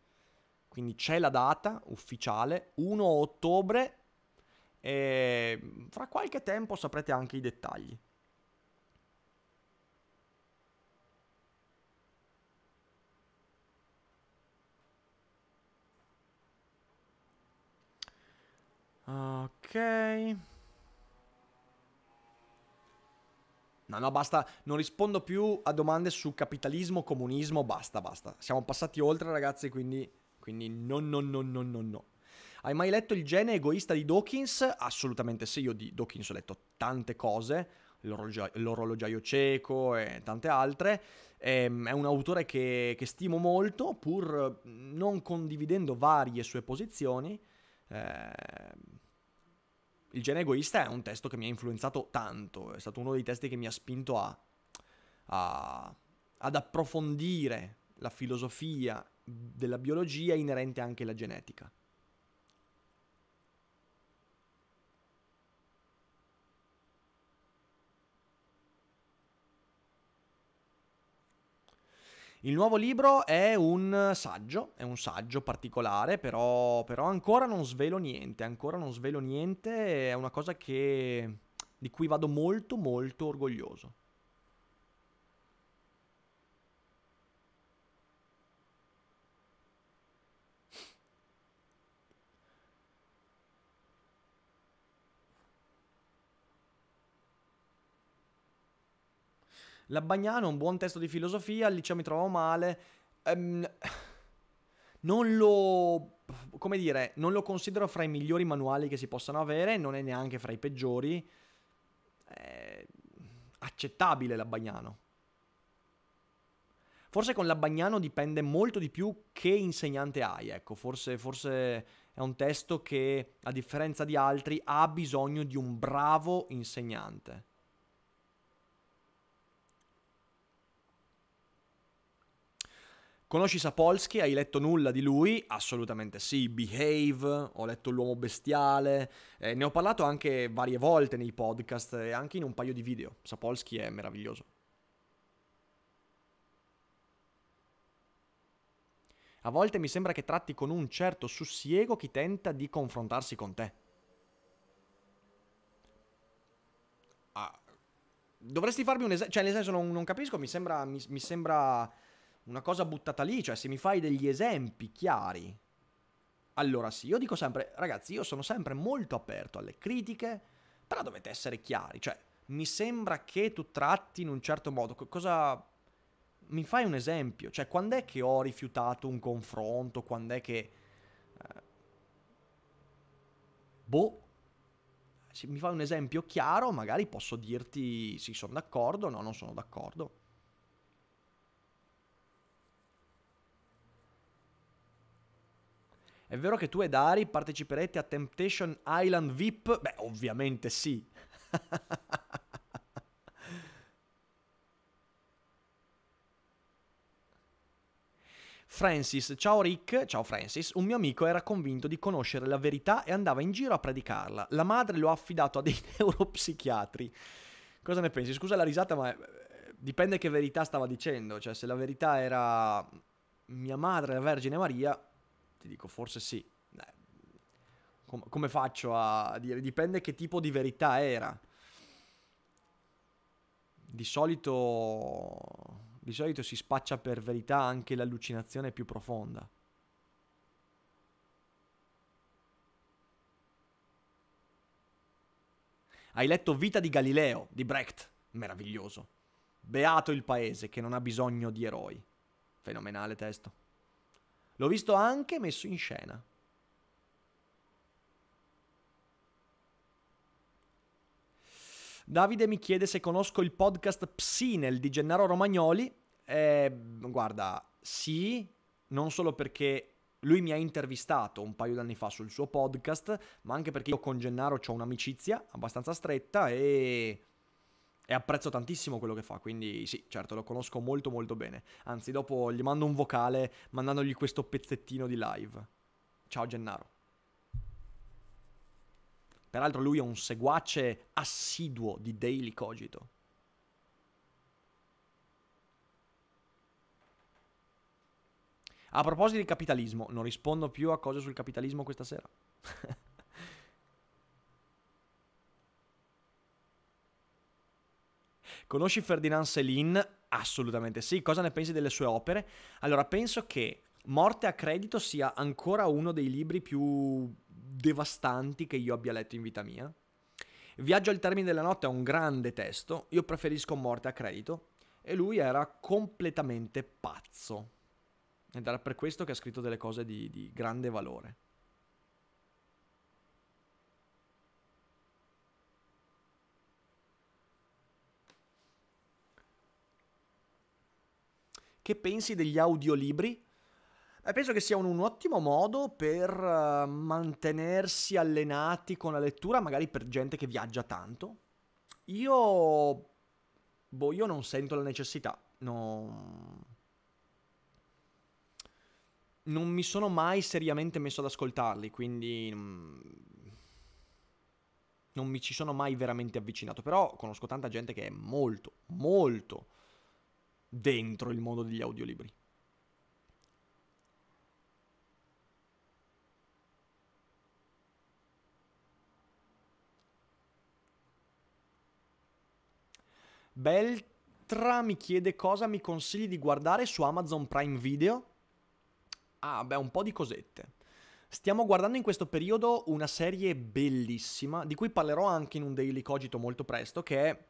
Quindi c'è la data ufficiale, 1 ottobre e fra qualche tempo saprete anche i dettagli. Ok. No, no, basta, non rispondo più a domande su capitalismo, comunismo, basta, basta. Siamo passati oltre, ragazzi, quindi, quindi no, no, no, no, no, no. Hai mai letto Il gene egoista di Dawkins? Assolutamente sì, io di Dawkins ho letto tante cose, l'orologia- l'orologiaio cieco e tante altre. Ehm, è un autore che, che, stimo molto, pur non condividendo varie sue posizioni. Ehm, il gene egoista è un testo che mi ha influenzato tanto, è stato uno dei testi che mi ha spinto a, a, ad approfondire la filosofia della biologia inerente anche alla genetica. Il nuovo libro è un saggio, è un saggio particolare, però, però ancora non svelo niente, ancora non svelo niente, è una cosa che, di cui vado molto molto orgoglioso. La Bagnano, un buon testo di filosofia, al liceo mi trovavo male. Um, non lo... come dire, non lo considero fra i migliori manuali che si possano avere, non è neanche fra i peggiori. È accettabile la Bagnano. Forse con la Bagnano dipende molto di più che insegnante hai, ecco, forse, forse è un testo che, a differenza di altri, ha bisogno di un bravo insegnante. Conosci Sapolsky? Hai letto nulla di lui? Assolutamente sì, Behave, ho letto L'uomo bestiale, eh, ne ho parlato anche varie volte nei podcast e anche in un paio di video. Sapolsky è meraviglioso. A volte mi sembra che tratti con un certo sussiego chi tenta di confrontarsi con te. Ah, dovresti farmi un esempio, cioè nel senso non, non capisco, mi sembra... Mi, mi sembra una cosa buttata lì, cioè se mi fai degli esempi chiari, allora sì, io dico sempre, ragazzi, io sono sempre molto aperto alle critiche, però dovete essere chiari, cioè mi sembra che tu tratti in un certo modo, cosa... Mi fai un esempio, cioè quando è che ho rifiutato un confronto, quando è che... Eh, boh, se mi fai un esempio chiaro, magari posso dirti sì, sono d'accordo, no, non sono d'accordo. È vero che tu e Dari parteciperete a Temptation Island VIP? Beh, ovviamente sì. <laughs> Francis, ciao Rick, ciao Francis, un mio amico era convinto di conoscere la verità e andava in giro a predicarla. La madre lo ha affidato a dei <laughs> neuropsichiatri. Cosa ne pensi? Scusa la risata, ma eh, dipende che verità stava dicendo. Cioè, se la verità era mia madre, la Vergine Maria, ti dico forse sì. Eh, com- come faccio a dire? Dipende che tipo di verità era. Di solito, di solito si spaccia per verità anche l'allucinazione più profonda. Hai letto Vita di Galileo di Brecht, meraviglioso. Beato il paese che non ha bisogno di eroi. Fenomenale testo. L'ho visto anche messo in scena. Davide mi chiede se conosco il podcast Psinel di Gennaro Romagnoli. Eh, guarda, sì, non solo perché lui mi ha intervistato un paio d'anni fa sul suo podcast, ma anche perché io con Gennaro ho un'amicizia abbastanza stretta e e apprezzo tantissimo quello che fa, quindi sì, certo, lo conosco molto molto bene. Anzi, dopo gli mando un vocale mandandogli questo pezzettino di live. Ciao Gennaro. Peraltro lui è un seguace assiduo di Daily Cogito. A proposito di capitalismo, non rispondo più a cose sul capitalismo questa sera. <laughs> Conosci Ferdinand Céline? Assolutamente sì. Cosa ne pensi delle sue opere? Allora, penso che Morte a credito sia ancora uno dei libri più devastanti che io abbia letto in vita mia. Viaggio al termine della notte è un grande testo, io preferisco Morte a credito e lui era completamente pazzo. Ed era per questo che ha scritto delle cose di, di grande valore. Che pensi degli audiolibri? Eh, penso che sia un, un ottimo modo per uh, mantenersi allenati con la lettura, magari per gente che viaggia tanto. Io... Boh, io non sento la necessità. No... Non mi sono mai seriamente messo ad ascoltarli, quindi... Mm, non mi ci sono mai veramente avvicinato, però conosco tanta gente che è molto, molto dentro il mondo degli audiolibri. Beltra mi chiede cosa mi consigli di guardare su Amazon Prime Video. Ah, beh, un po' di cosette. Stiamo guardando in questo periodo una serie bellissima, di cui parlerò anche in un Daily Cogito molto presto, che è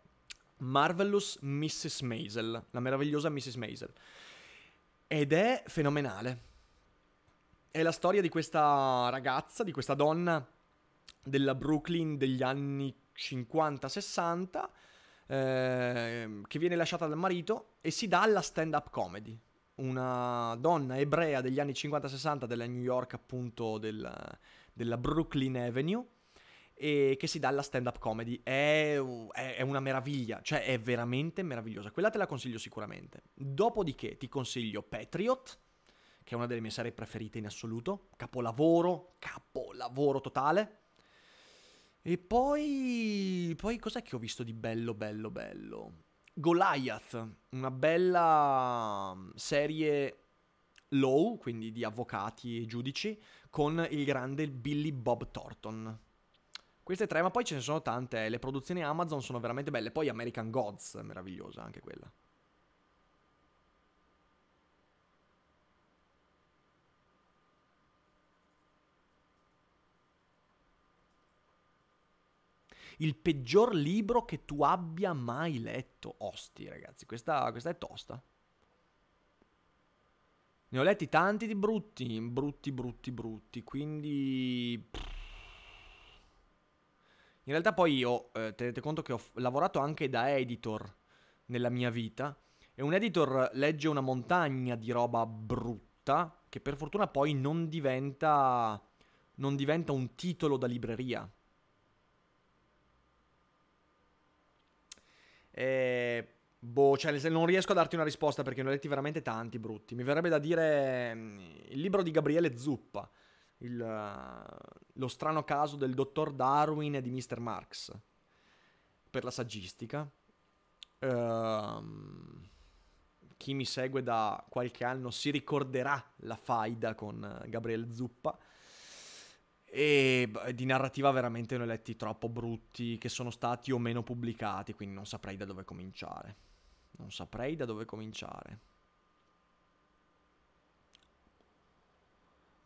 Marvelous Mrs. Maisel, la meravigliosa Mrs. Maisel. Ed è fenomenale. È la storia di questa ragazza, di questa donna della Brooklyn degli anni 50-60, eh, che viene lasciata dal marito e si dà alla stand-up comedy. Una donna ebrea degli anni 50-60 della New York, appunto, del, della Brooklyn Avenue e che si dà alla stand-up comedy. È, è, è, una meraviglia, cioè è veramente meravigliosa. Quella te la consiglio sicuramente. Dopodiché ti consiglio Patriot, che è una delle mie serie preferite in assoluto. Capolavoro, capolavoro totale. E poi... Poi cos'è che ho visto di bello, bello, bello? Goliath, una bella mm, serie low, quindi di avvocati e giudici, con il grande Billy Bob Thornton queste tre, ma poi ce ne sono tante. Eh. Le produzioni Amazon sono veramente belle. Poi American Gods, meravigliosa anche quella. il peggior libro che tu abbia mai letto. Osti, ragazzi, questa, questa, è tosta. Ne ho letti tanti di brutti, brutti, brutti, brutti, quindi... Pff. In realtà poi io, eh, tenete conto che ho f- lavorato anche da editor nella mia vita e un editor legge una montagna di roba brutta che per fortuna poi non diventa, non diventa un titolo da libreria. E... Eh, boh, cioè non riesco a darti una risposta perché ne ho letti veramente tanti brutti. Mi verrebbe da dire mm, il libro di Gabriele Zuppa il, eh, lo strano caso del dottor Darwin e di Mr. Marx per la saggistica. Ehm, chi mi segue da qualche anno si ricorderà la faida con eh, Gabriele Zuppa. E di narrativa veramente ne ho letti troppo brutti che sono stati o meno pubblicati, quindi non saprei da dove cominciare. Non saprei da dove cominciare.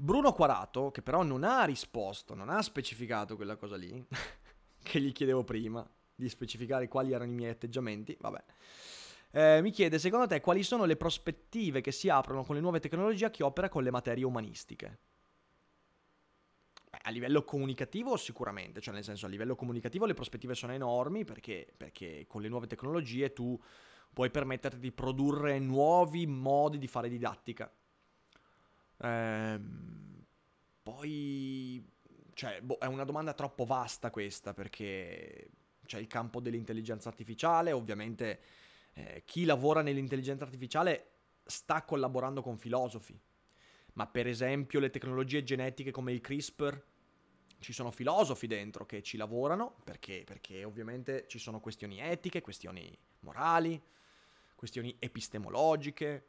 Bruno Quarato, che però non ha risposto, non ha specificato quella cosa lì, <laughs> che gli chiedevo prima di specificare quali erano i miei atteggiamenti, vabbè. Eh, mi chiede, secondo te, quali sono le prospettive che si aprono con le nuove tecnologie a chi opera con le materie umanistiche? Beh, a livello comunicativo sicuramente, cioè nel senso a livello comunicativo le prospettive sono enormi perché, perché con le nuove tecnologie tu puoi permetterti di produrre nuovi modi di fare didattica Ehm, poi, cioè, boh, è una domanda troppo vasta questa perché c'è cioè, il campo dell'intelligenza artificiale, ovviamente eh, chi lavora nell'intelligenza artificiale sta collaborando con filosofi, ma per esempio le tecnologie genetiche come il CRISPR, ci sono filosofi dentro che ci lavorano, perché? Perché ovviamente ci sono questioni etiche, questioni morali, questioni epistemologiche,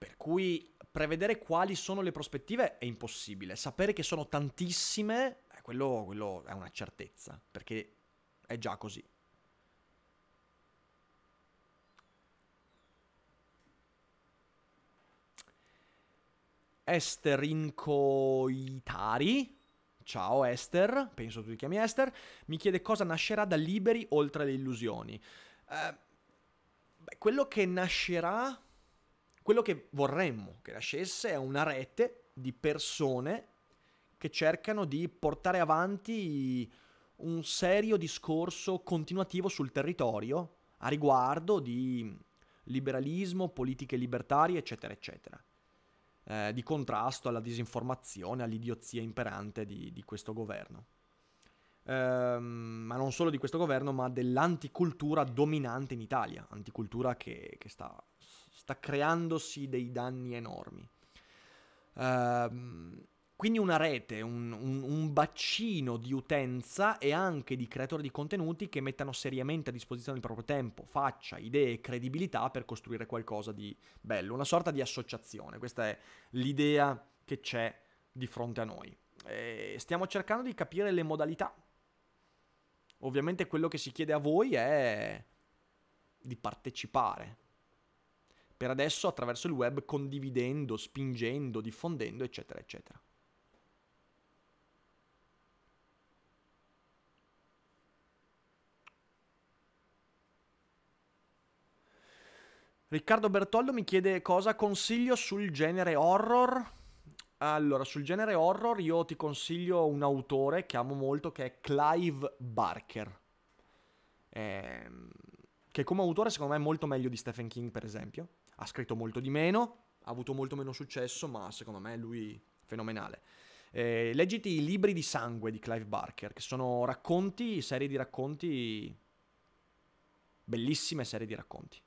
per cui prevedere quali sono le prospettive è impossibile. Sapere che sono tantissime, eh, quello, quello è una certezza, perché è già così. Esther Incoitari. Ciao Esther, penso tu ti chiami Esther. Mi chiede cosa nascerà da Liberi oltre le illusioni. Eh, beh, quello che nascerà quello che vorremmo che nascesse è una rete di persone che cercano di portare avanti un serio discorso continuativo sul territorio a riguardo di liberalismo, politiche libertarie, eccetera, eccetera. Eh, di contrasto alla disinformazione, all'idiozia imperante di, di questo governo. Ehm, ma non solo di questo governo, ma dell'anticultura dominante in Italia, anticultura che, che sta sta creandosi dei danni enormi. Uh, quindi una rete, un, un, un, bacino di utenza e anche di creatori di contenuti che mettano seriamente a disposizione il proprio tempo, faccia, idee, e credibilità per costruire qualcosa di bello, una sorta di associazione. Questa è l'idea che c'è di fronte a noi. E stiamo cercando di capire le modalità. Ovviamente quello che si chiede a voi è di partecipare, per adesso attraverso il web condividendo, spingendo, diffondendo, eccetera, eccetera. Riccardo Bertoldo mi chiede cosa consiglio sul genere horror. Allora, sul genere horror io ti consiglio un autore che amo molto che è Clive Barker. Eh, che come autore secondo me è molto meglio di Stephen King, per esempio ha scritto molto di meno, ha avuto molto meno successo, ma secondo me lui fenomenale. Eh, leggiti i libri di sangue di Clive Barker, che sono racconti, serie di racconti, bellissime serie di racconti.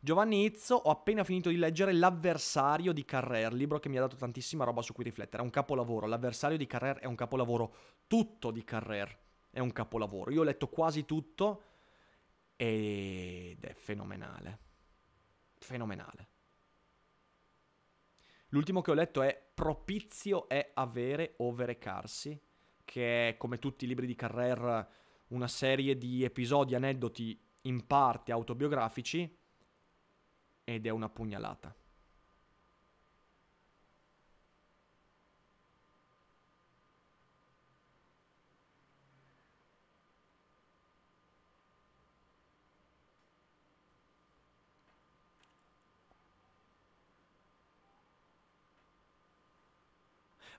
Giovanni Izzo, ho appena finito di leggere L'avversario di Carrer, libro che mi ha dato tantissima roba su cui riflettere. È un capolavoro. L'avversario di Carrer è un capolavoro. Tutto di Carrer è un capolavoro. Io ho letto quasi tutto ed è fenomenale. Fenomenale. L'ultimo che ho letto è Propizio è avere o verecarsi, che è come tutti i libri di Carrer una serie di episodi, aneddoti in parte autobiografici ed è una pugnalata.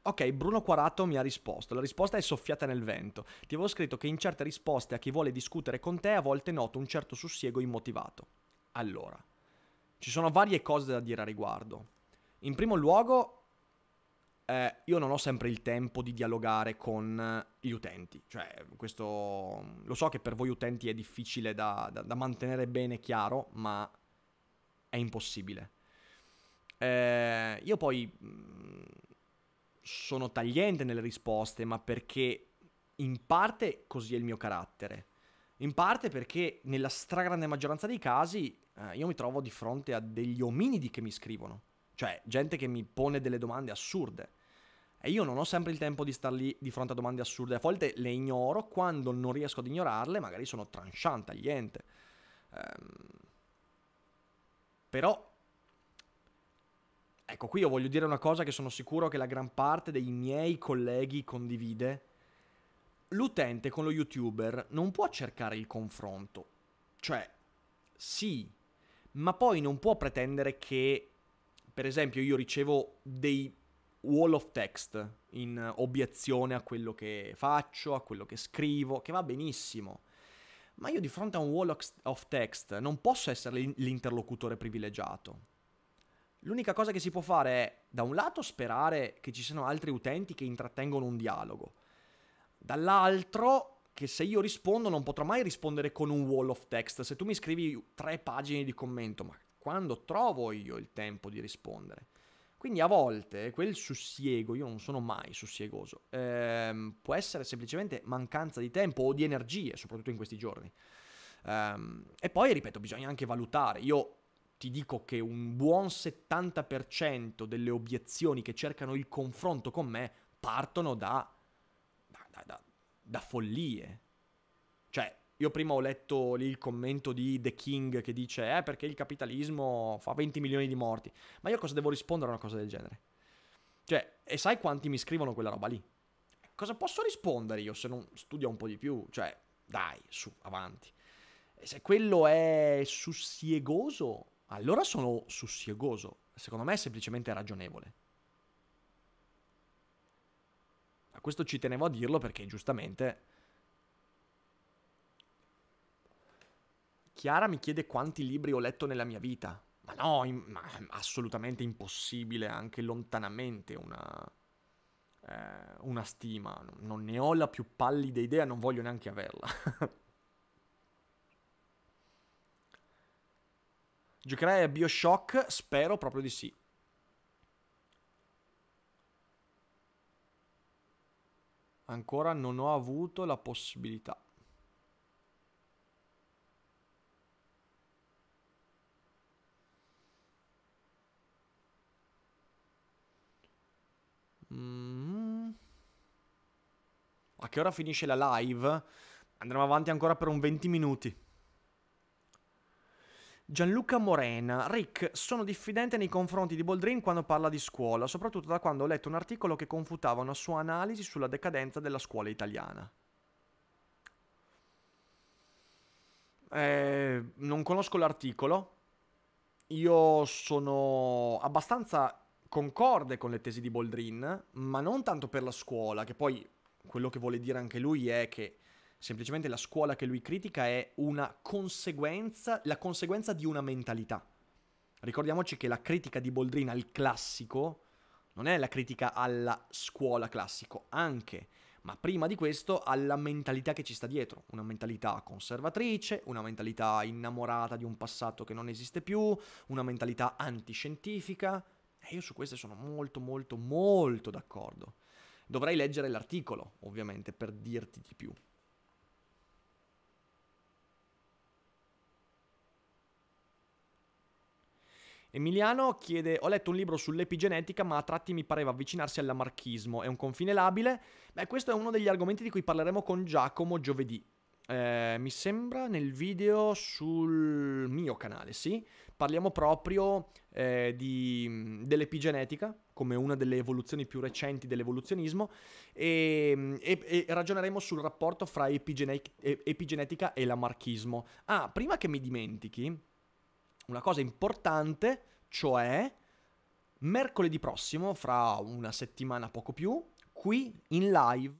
Ok, Bruno Quarato mi ha risposto. La risposta è soffiata nel vento. Ti avevo scritto che in certe risposte a chi vuole discutere con te a volte noto un certo sussiego immotivato. Allora, ci sono varie cose da dire a riguardo. In primo luogo, eh, io non ho sempre il tempo di dialogare con eh, gli utenti. Cioè, questo lo so che per voi utenti è difficile da, da, da mantenere bene chiaro, ma è impossibile. Eh, io poi mm, sono tagliente nelle risposte, ma perché in parte così è il mio carattere. In parte perché nella stragrande maggioranza dei casi eh, io mi trovo di fronte a degli ominidi che mi scrivono, cioè gente che mi pone delle domande assurde. E io non ho sempre il tempo di star lì di fronte a domande assurde, a volte le ignoro, quando non riesco ad ignorarle magari sono tranchant, tagliente. Ehm... Però Ecco, qui io voglio dire una cosa che sono sicuro che la gran parte dei miei colleghi condivide. L'utente con lo youtuber non può cercare il confronto. Cioè, sì, ma poi non può pretendere che, per esempio, io ricevo dei wall of text in obiezione a quello che faccio, a quello che scrivo, che va benissimo. Ma io di fronte a un wall of text non posso essere l'interlocutore privilegiato. L'unica cosa che si può fare è, da un lato, sperare che ci siano altri utenti che intrattengono un dialogo, dall'altro, che se io rispondo non potrò mai rispondere con un wall of text. Se tu mi scrivi tre pagine di commento, ma quando trovo io il tempo di rispondere? Quindi a volte quel sussiego, io non sono mai sussiegoso, ehm, può essere semplicemente mancanza di tempo o di energie, soprattutto in questi giorni. Ehm, e poi, ripeto, bisogna anche valutare. Io ti dico che un buon 70% delle obiezioni che cercano il confronto con me partono da, da, da, da follie. Cioè, io prima ho letto lì il commento di The King che dice, eh, perché il capitalismo fa 20 milioni di morti. Ma io cosa devo rispondere a una cosa del genere? Cioè, e sai quanti mi scrivono quella roba lì? Cosa posso rispondere io se non studio un po' di più? Cioè, dai, su, avanti. E se quello è sussiegoso, allora sono sussiegoso. Secondo me è semplicemente ragionevole. A questo ci tenevo a dirlo perché giustamente... Chiara mi chiede quanti libri ho letto nella mia vita. Ma no, in, ma, assolutamente impossibile, anche lontanamente una, eh, una stima. Non ne ho la più pallida idea, non voglio neanche averla. <laughs> Giocherai a Bioshock? Spero proprio di sì. Ancora non ho avuto la possibilità. Mm-hmm. A che ora finisce la live? Andremo avanti ancora per un 20 minuti. Gianluca Morena, Rick, sono diffidente nei confronti di Boldrin quando parla di scuola, soprattutto da quando ho letto un articolo che confutava una sua analisi sulla decadenza della scuola italiana. Eh, non conosco l'articolo, io sono abbastanza concorde con le tesi di Boldrin, ma non tanto per la scuola, che poi quello che vuole dire anche lui è che Semplicemente la scuola che lui critica è una conseguenza, la conseguenza di una mentalità. Ricordiamoci che la critica di Boldrin al classico non è la critica alla scuola classico, anche, ma prima di questo alla mentalità che ci sta dietro, una mentalità conservatrice, una mentalità innamorata di un passato che non esiste più, una mentalità antiscientifica. E io su queste sono molto, molto, molto d'accordo. Dovrei leggere l'articolo, ovviamente, per dirti di più. Emiliano chiede: Ho letto un libro sull'epigenetica, ma a tratti mi pareva avvicinarsi all'amarchismo. È un confine labile? Beh, questo è uno degli argomenti di cui parleremo con Giacomo giovedì. Eh, mi sembra nel video sul mio canale, sì. Parliamo proprio eh, di, mm, dell'epigenetica come una delle evoluzioni più recenti dell'evoluzionismo e, mm, e, e ragioneremo sul rapporto fra epigene- epigenetica e lamarchismo. Ah, prima che mi dimentichi, una cosa importante, cioè mercoledì prossimo, fra una settimana poco più, qui in live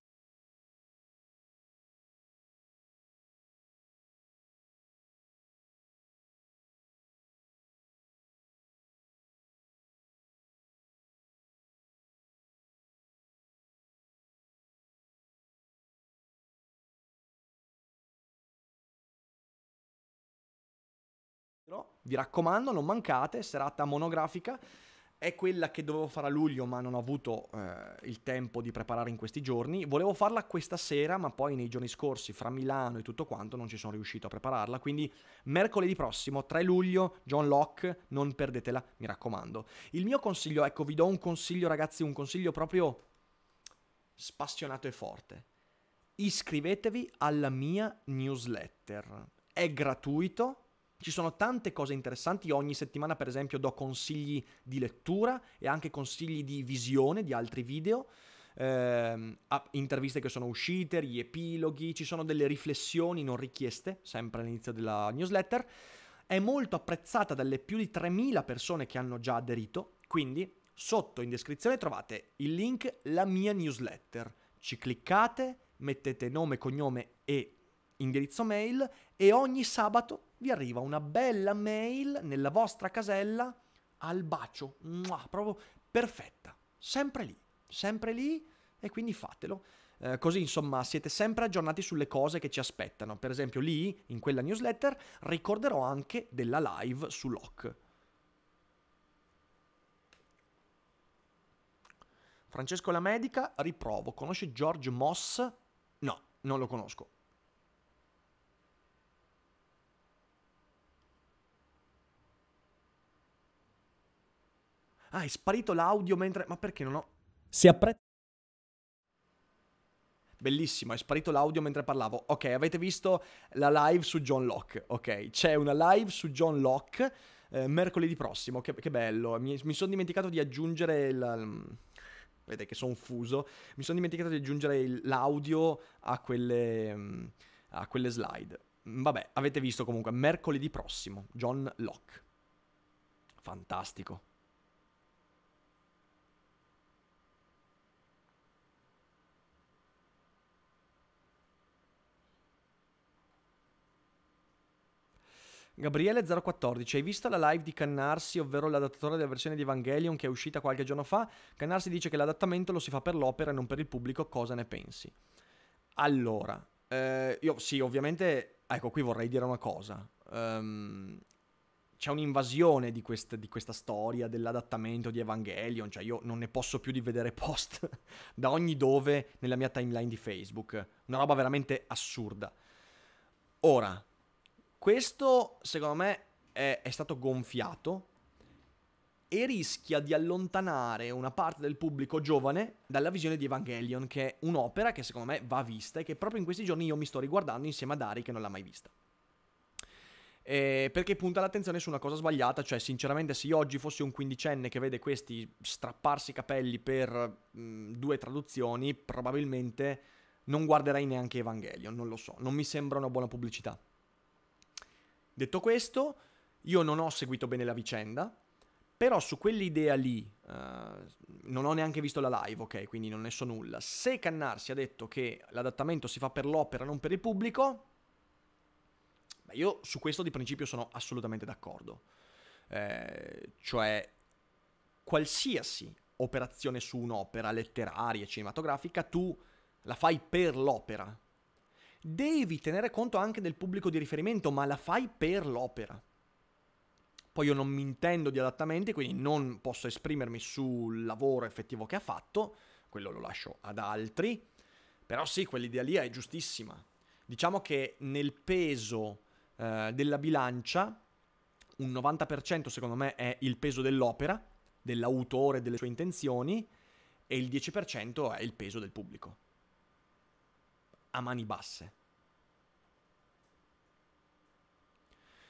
Vi raccomando, non mancate, serata monografica. È quella che dovevo fare a luglio, ma non ho avuto eh, il tempo di preparare in questi giorni. Volevo farla questa sera, ma poi nei giorni scorsi, fra Milano e tutto quanto, non ci sono riuscito a prepararla. Quindi mercoledì prossimo, 3 luglio, John Locke, non perdetela, mi raccomando. Il mio consiglio, ecco, vi do un consiglio, ragazzi, un consiglio proprio spassionato e forte. Iscrivetevi alla mia newsletter. È gratuito ci sono tante cose interessanti, ogni settimana per esempio do consigli di lettura e anche consigli di visione di altri video. Eh, interviste che sono uscite, riepiloghi, ci sono delle riflessioni non richieste, sempre all'inizio della newsletter. È molto apprezzata dalle più di 3.000 persone che hanno già aderito, quindi sotto in descrizione trovate il link La mia newsletter. Ci cliccate, mettete nome, cognome e indirizzo mail e ogni sabato vi arriva una bella mail nella vostra casella al bacio, Mua, proprio perfetta, sempre lì, sempre lì e quindi fatelo. Eh, così insomma siete sempre aggiornati sulle cose che ci aspettano. Per esempio lì, in quella newsletter, ricorderò anche della live su Lock. Francesco la medica, riprovo, conosce George Moss? No, non lo conosco. Ah, è sparito l'audio mentre... Ma perché non ho... Si apprezza... Bellissimo, è sparito l'audio mentre parlavo. Ok, avete visto la live su John Locke. Ok, c'è una live su John Locke eh, mercoledì prossimo. Che, che bello. Mi, mi sono dimenticato di aggiungere il... Um, vedete che sono fuso. Mi sono dimenticato di aggiungere il, l'audio a quelle, um, a quelle slide. Mm, vabbè, avete visto comunque mercoledì prossimo John Locke. Fantastico. Gabriele014, hai visto la live di Cannarsi, ovvero l'adattatore della versione di Evangelion che è uscita qualche giorno fa? Cannarsi dice che l'adattamento lo si fa per l'opera e non per il pubblico, cosa ne pensi? Allora, eh, io sì, ovviamente, ecco qui vorrei dire una cosa. Um, c'è un'invasione di, quest- di, questa storia dell'adattamento di Evangelion, cioè io non ne posso più di vedere post <laughs> da ogni dove nella mia timeline di Facebook, una roba veramente assurda. Ora, questo, secondo me, è, è stato gonfiato e rischia di allontanare una parte del pubblico giovane dalla visione di Evangelion, che è un'opera che secondo me va vista e che proprio in questi giorni io mi sto riguardando insieme ad Ari che non l'ha mai vista. Eh, perché punta l'attenzione su una cosa sbagliata, cioè sinceramente se io oggi fossi un quindicenne che vede questi strapparsi i capelli per mh, mm, due traduzioni, probabilmente non guarderei neanche Evangelion, non lo so, non mi sembra una buona pubblicità. Detto questo, io non ho seguito bene la vicenda, però su quell'idea lì, uh, non ho neanche visto la live, ok, quindi non ne so nulla. Se Cannarsi ha detto che l'adattamento si fa per l'opera, non per il pubblico, beh, io su questo di principio sono assolutamente d'accordo. Eh, cioè, qualsiasi operazione su un'opera letteraria, cinematografica, tu la fai per l'opera, devi tenere conto anche del pubblico di riferimento, ma la fai per l'opera. Poi io non mi intendo di adattamenti, quindi non posso esprimermi sul lavoro effettivo che ha fatto, quello lo lascio ad altri, però sì, quell'idea lì è giustissima. Diciamo che nel peso eh, della bilancia, un 90% secondo me è il peso dell'opera, dell'autore, delle sue intenzioni, e il 10% è il peso del pubblico a mani basse.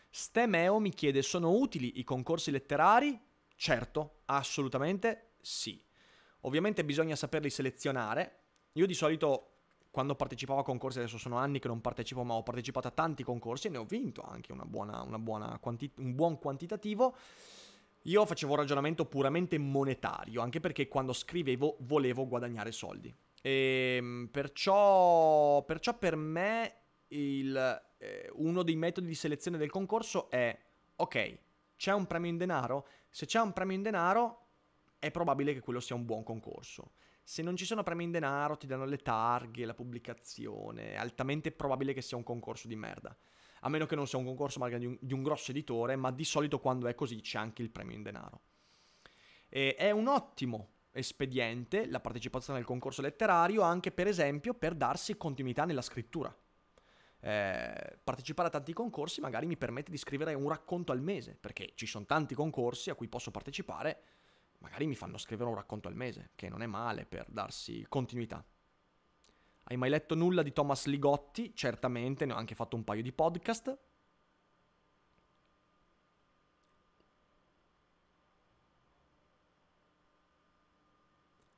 Stemeo mi chiede, sono utili i concorsi letterari? Certo, assolutamente sì. Ovviamente bisogna saperli selezionare. Io di solito quando partecipavo a concorsi, adesso sono anni che non partecipo, ma ho partecipato a tanti concorsi e ne ho vinto anche una buona, una buona quanti- un buon quantitativo. Io facevo un ragionamento puramente monetario, anche perché quando scrivevo volevo guadagnare soldi. E, ehm, perciò, perciò per me il, eh, uno dei metodi di selezione del concorso è, ok, c'è un premio in denaro? Se c'è un premio in denaro è probabile che quello sia un buon concorso. Se non ci sono premi in denaro ti danno le targhe, la pubblicazione, è altamente probabile che sia un concorso di merda. A meno che non sia un concorso magari di un, di un grosso editore, ma di solito quando è così c'è anche il premio in denaro. E eh, è un ottimo espediente la partecipazione al concorso letterario anche per esempio per darsi continuità nella scrittura. Eh, partecipare a tanti concorsi magari mi permette di scrivere un racconto al mese, perché ci sono tanti concorsi a cui posso partecipare, magari mi fanno scrivere un racconto al mese, che non è male per darsi continuità. Hai mai letto nulla di Thomas Ligotti? Certamente, ne ho anche fatto un paio di podcast.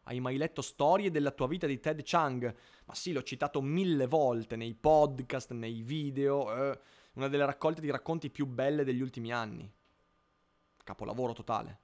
Hai mai letto storie della tua vita di Ted Chang? Ma sì, l'ho citato mille volte nei podcast, nei video, eh, una delle raccolte di racconti più belle degli ultimi anni. Capolavoro totale.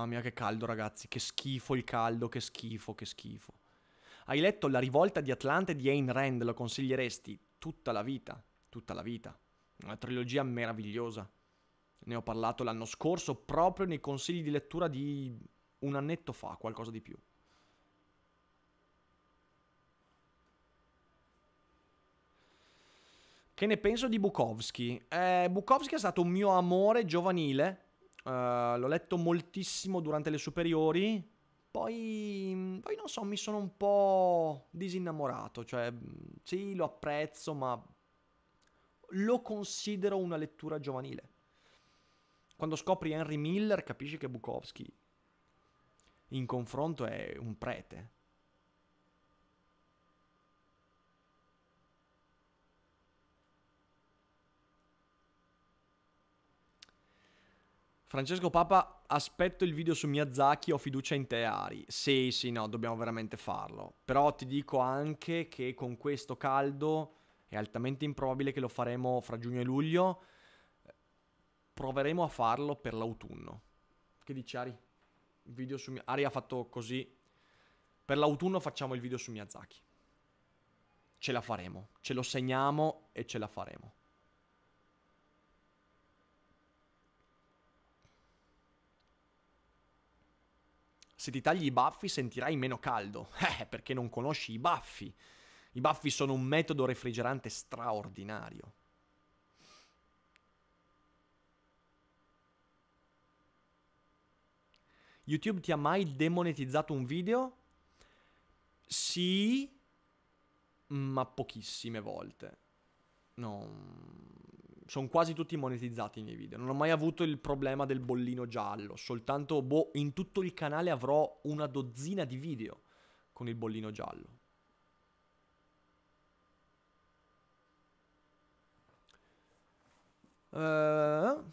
Mamma mia che caldo ragazzi, che schifo il caldo, che schifo, che schifo. Hai letto La rivolta di Atlante di Ayn Rand, lo consiglieresti tutta la vita, tutta la vita. Una trilogia meravigliosa. Ne ho parlato l'anno scorso proprio nei consigli di lettura di un annetto fa, qualcosa di più. Che ne penso di Bukowski? Eh, Bukowski è stato un mio amore giovanile Uh, l'ho letto moltissimo durante le superiori, poi, mm, poi, non so, mi sono un po' disinnamorato, cioè mm, sì, lo apprezzo, ma lo considero una lettura giovanile. Quando scopri Henry Miller capisci che Bukowski in confronto è un prete. Francesco Papa, aspetto il video su Miyazaki, ho fiducia in te Ari. Sì, sì, no, dobbiamo veramente farlo. Però ti dico anche che con questo caldo è altamente improbabile che lo faremo fra giugno e luglio. Proveremo a farlo per l'autunno. Che dici Ari? Video su Miyazaki. Ari ha fatto così. Per l'autunno facciamo il video su Miyazaki. Ce la faremo, ce lo segniamo e ce la faremo. Se ti tagli i baffi sentirai meno caldo. <laughs> Eh, perché non conosci i baffi. I baffi sono un metodo refrigerante straordinario. YouTube ti ha mai demonetizzato un video? Sì, ma pochissime volte. No, sono quasi tutti monetizzati i miei video. Non ho mai avuto il problema del bollino giallo. Soltanto, boh, in tutto il canale avrò una dozzina di video con il bollino giallo. Uh,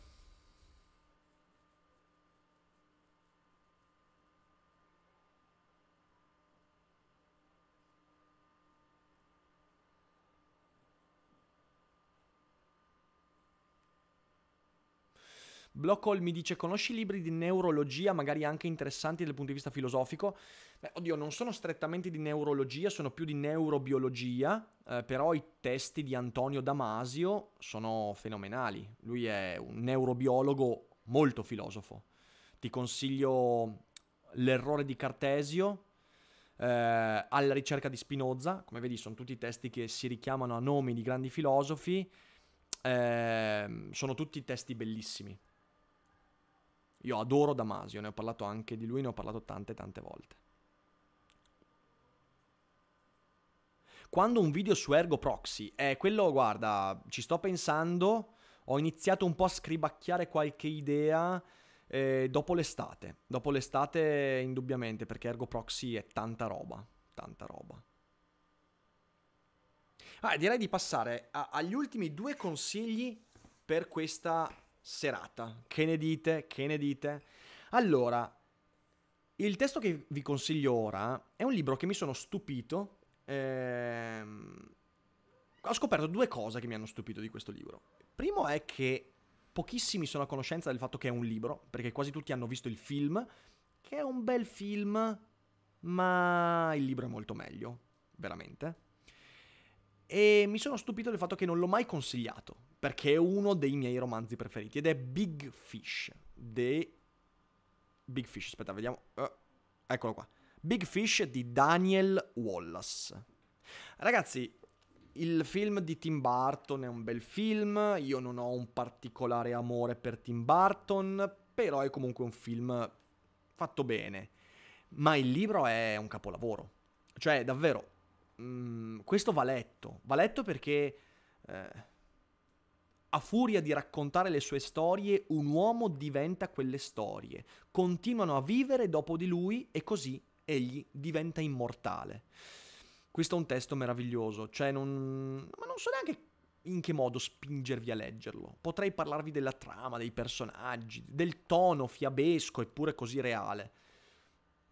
Blockhold mi dice: Conosci libri di neurologia, magari anche interessanti dal punto di vista filosofico? Beh, oddio, non sono strettamente di neurologia, sono più di neurobiologia. Eh, però i testi di Antonio Damasio sono fenomenali. Lui è un neurobiologo molto filosofo. Ti consiglio L'errore di Cartesio, eh, alla ricerca di Spinoza, come vedi sono tutti testi che si richiamano a nomi di grandi filosofi, eh, sono tutti testi bellissimi. Io adoro Damasio, ne ho parlato anche di lui, ne ho parlato tante tante volte. Quando un video su Ergo Proxy, eh, quello guarda, ci sto pensando, ho iniziato un po' a scribacchiare qualche idea eh, dopo l'estate. Dopo l'estate indubbiamente, perché Ergo Proxy è tanta roba, tanta roba. Ah, direi di passare a, agli ultimi due consigli per questa serata. Che ne dite? Che ne dite? Allora, il testo che vi consiglio ora è un libro che mi sono stupito. Ehm, ho scoperto due cose che mi hanno stupito di questo libro. Primo è che pochissimi sono a conoscenza del fatto che è un libro, perché quasi tutti hanno visto il film, che è un bel film, ma il libro è molto meglio, veramente. E mi sono stupito del fatto che non l'ho mai consigliato perché è uno dei miei romanzi preferiti ed è Big Fish. De... Big Fish, aspetta, vediamo. Uh, eccolo qua. Big Fish di Daniel Wallace. Ragazzi, il film di Tim Burton è un bel film, io non ho un particolare amore per Tim Burton, però è comunque un film fatto bene. Ma il libro è un capolavoro. Cioè, davvero, mh, mm, questo va letto. Va letto perché... Eh, a furia di raccontare le sue storie, un uomo diventa quelle storie, continuano a vivere dopo di lui e così egli diventa immortale. Questo è un testo meraviglioso, cioè non... ma non so neanche in che modo spingervi a leggerlo. Potrei parlarvi della trama, dei personaggi, del tono fiabesco eppure così reale.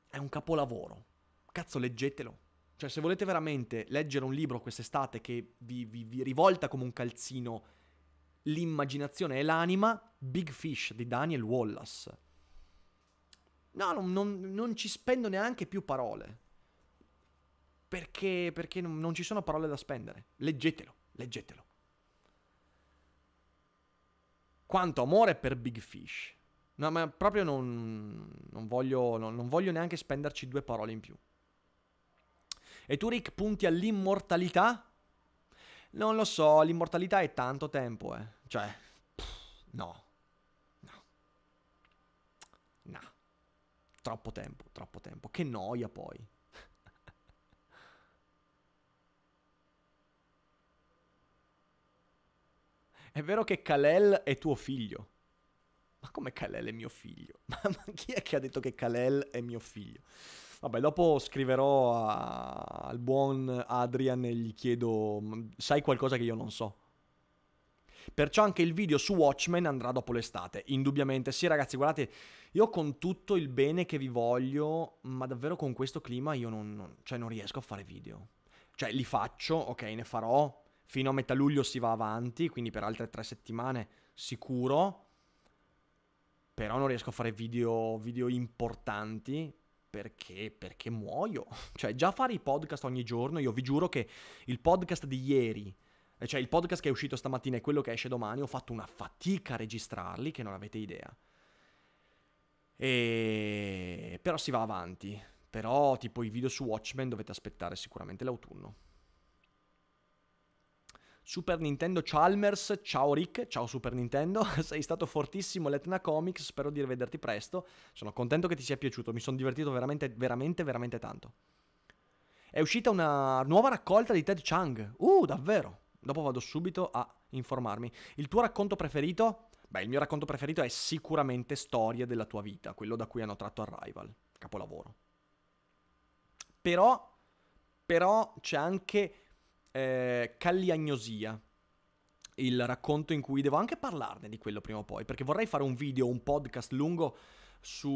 È un capolavoro. Cazzo, leggetelo. Cioè, se volete veramente leggere un libro quest'estate che vi, vi, vi rivolta come un calzino l'immaginazione e l'anima Big Fish di Daniel Wallace. No, non, non, non ci spendo neanche più parole. Perché, perché non ci sono parole da spendere. Leggetelo, leggetelo. Quanto amore per Big Fish. No, ma proprio non, non voglio, non, non voglio neanche spenderci due parole in più. E tu, Rick, punti all'immortalità? Non lo so, l'immortalità è tanto tempo, eh. Cioè, no. No. No. Troppo tempo, troppo tempo. Che noia poi. È vero che Kalel è tuo figlio. Ma come Kalel è mio figlio? Ma, <laughs> ma, chi è che ha detto che Kalel è mio figlio? Vabbè, dopo scriverò a, al buon Adrian e gli chiedo, sai qualcosa che io non so? Perciò anche il video su Watchmen andrà dopo l'estate, indubbiamente. Sì ragazzi, guardate, io con tutto il bene che vi voglio, ma davvero con questo clima io non, non, cioè non riesco a fare video. Cioè li faccio, ok, ne farò, fino a metà luglio si va avanti, quindi per altre tre settimane sicuro. Però non riesco a fare video, video importanti perché, perché muoio. <laughs> Cioè, già fare i podcast ogni giorno, io vi giuro che il podcast di ieri cioè, il podcast che è uscito stamattina e quello che esce domani, ho fatto una fatica a registrarli che non avete idea. E... Però si va avanti. Però, tipo, i video su Watchmen dovete aspettare sicuramente l'autunno. Super Nintendo Chalmers, ciao Rick, ciao Super Nintendo, <laughs> sei stato fortissimo l'Etna Comics, spero di rivederti presto, sono contento che ti sia piaciuto, mi sono divertito veramente, veramente, veramente tanto. È uscita una nuova raccolta di Ted Chang, uh, davvero, Dopo vado subito a informarmi. Il tuo racconto preferito? Beh, il mio racconto preferito è sicuramente Storia della tua vita, quello da cui hanno tratto Arrival, capolavoro. Però, però c'è anche eh, Cagliagnosia, il racconto in cui devo anche parlarne di quello prima o poi, perché vorrei fare un video, un podcast lungo su,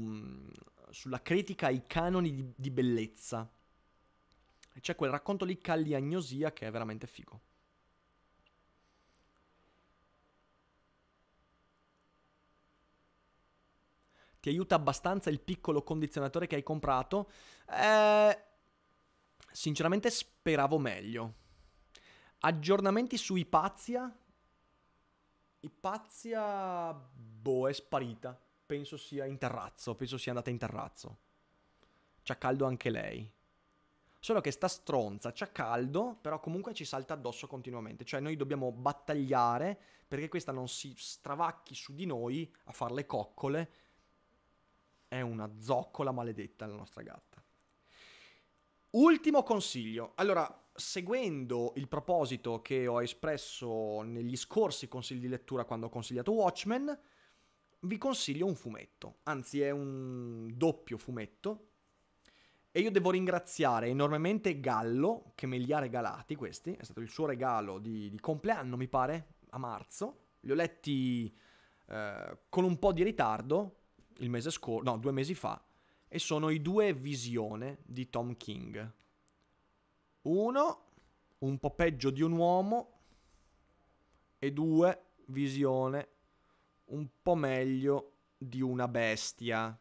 mm, sulla critica ai canoni di, di bellezza. E c'è quel racconto lì, Cagliagnosia, che è veramente figo. ti aiuta abbastanza il piccolo condizionatore che hai comprato. Eh, sinceramente speravo meglio. Aggiornamenti su Ipazia. Ipazia, boh, è sparita. Penso sia in terrazzo, penso sia andata in terrazzo. C'ha caldo anche lei. Solo che sta stronza, c'ha caldo, però comunque ci salta addosso continuamente. Cioè noi dobbiamo battagliare perché questa non si stravacchi su di noi a fare le coccole è una zoccola maledetta la nostra gatta. Ultimo consiglio. Allora, seguendo il proposito che ho espresso negli scorsi consigli di lettura quando ho consigliato Watchmen, vi consiglio un fumetto, anzi è un doppio fumetto. E io devo ringraziare enormemente Gallo che me li ha regalati questi, è stato il suo regalo di, di compleanno mi pare, a marzo. Li ho letti eh, con un po' di ritardo, il mese scorso, no, due mesi fa, e sono i due visione di Tom King. Uno, un po' peggio di un uomo, e due, visione, un po' meglio di una bestia.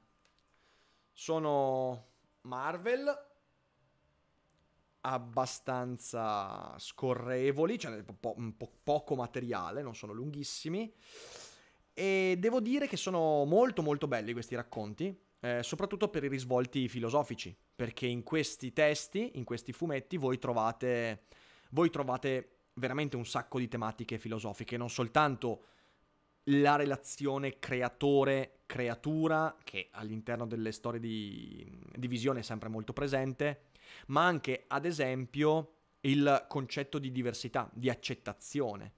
Sono Marvel abbastanza scorrevoli, cioè po- po- poco materiale, non sono lunghissimi. E devo dire che sono molto molto belli questi racconti, eh, soprattutto per i risvolti filosofici, perché in questi testi, in questi fumetti, voi trovate, voi trovate veramente un sacco di tematiche filosofiche, non soltanto la relazione creatore-creatura, che all'interno delle storie di, di visione è sempre molto presente, ma anche, ad esempio, il concetto di diversità, di accettazione.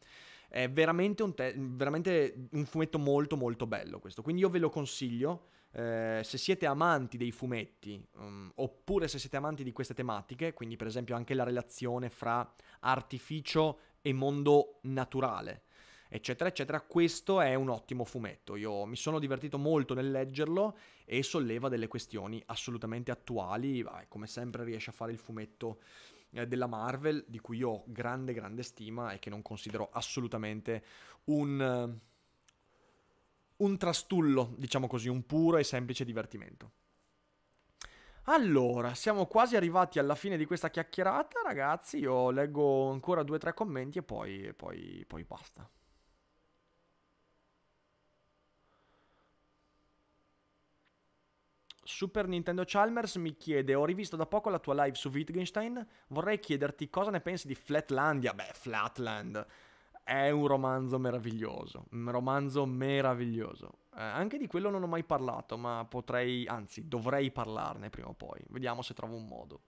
È veramente un, te- veramente un fumetto molto molto bello questo, quindi io ve lo consiglio. Eh, se siete amanti dei fumetti, um, oppure se siete amanti di queste tematiche, quindi per esempio anche la relazione fra artificio e mondo naturale, eccetera, eccetera, questo è un ottimo fumetto. Io mi sono divertito molto nel leggerlo e solleva delle questioni assolutamente attuali. Vai, come sempre riesce a fare il fumetto eh, della Marvel, di cui io ho grande, grande stima e che non considero assolutamente un, eh, un trastullo, diciamo così, un puro e semplice divertimento. Allora, siamo quasi arrivati alla fine di questa chiacchierata, ragazzi. Io leggo ancora due o tre commenti e poi, poi, poi basta. Super Nintendo Chalmers mi chiede: Ho rivisto da poco la tua live su Wittgenstein. Vorrei chiederti cosa ne pensi di Flatlandia. Beh, Flatland è un romanzo meraviglioso. Un romanzo meraviglioso. Eh, anche di quello non ho mai parlato, ma potrei, anzi, dovrei parlarne prima o poi. Vediamo se trovo un modo.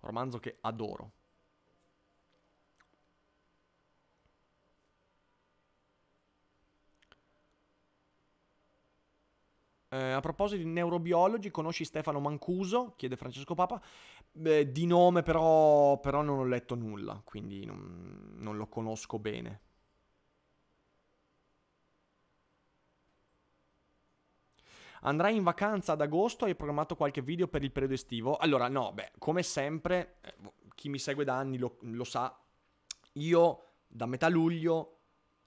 romanzo che adoro. Eh, a proposito di neurobiologi, conosci Stefano Mancuso? Chiede Francesco Papa. Eh, di nome però, però, non ho letto nulla, quindi non, non lo conosco bene. Andrai in vacanza ad agosto? Hai programmato qualche video per il periodo estivo? Allora, no, beh, come sempre, eh, boh, chi mi segue da anni lo, lo sa, io da metà luglio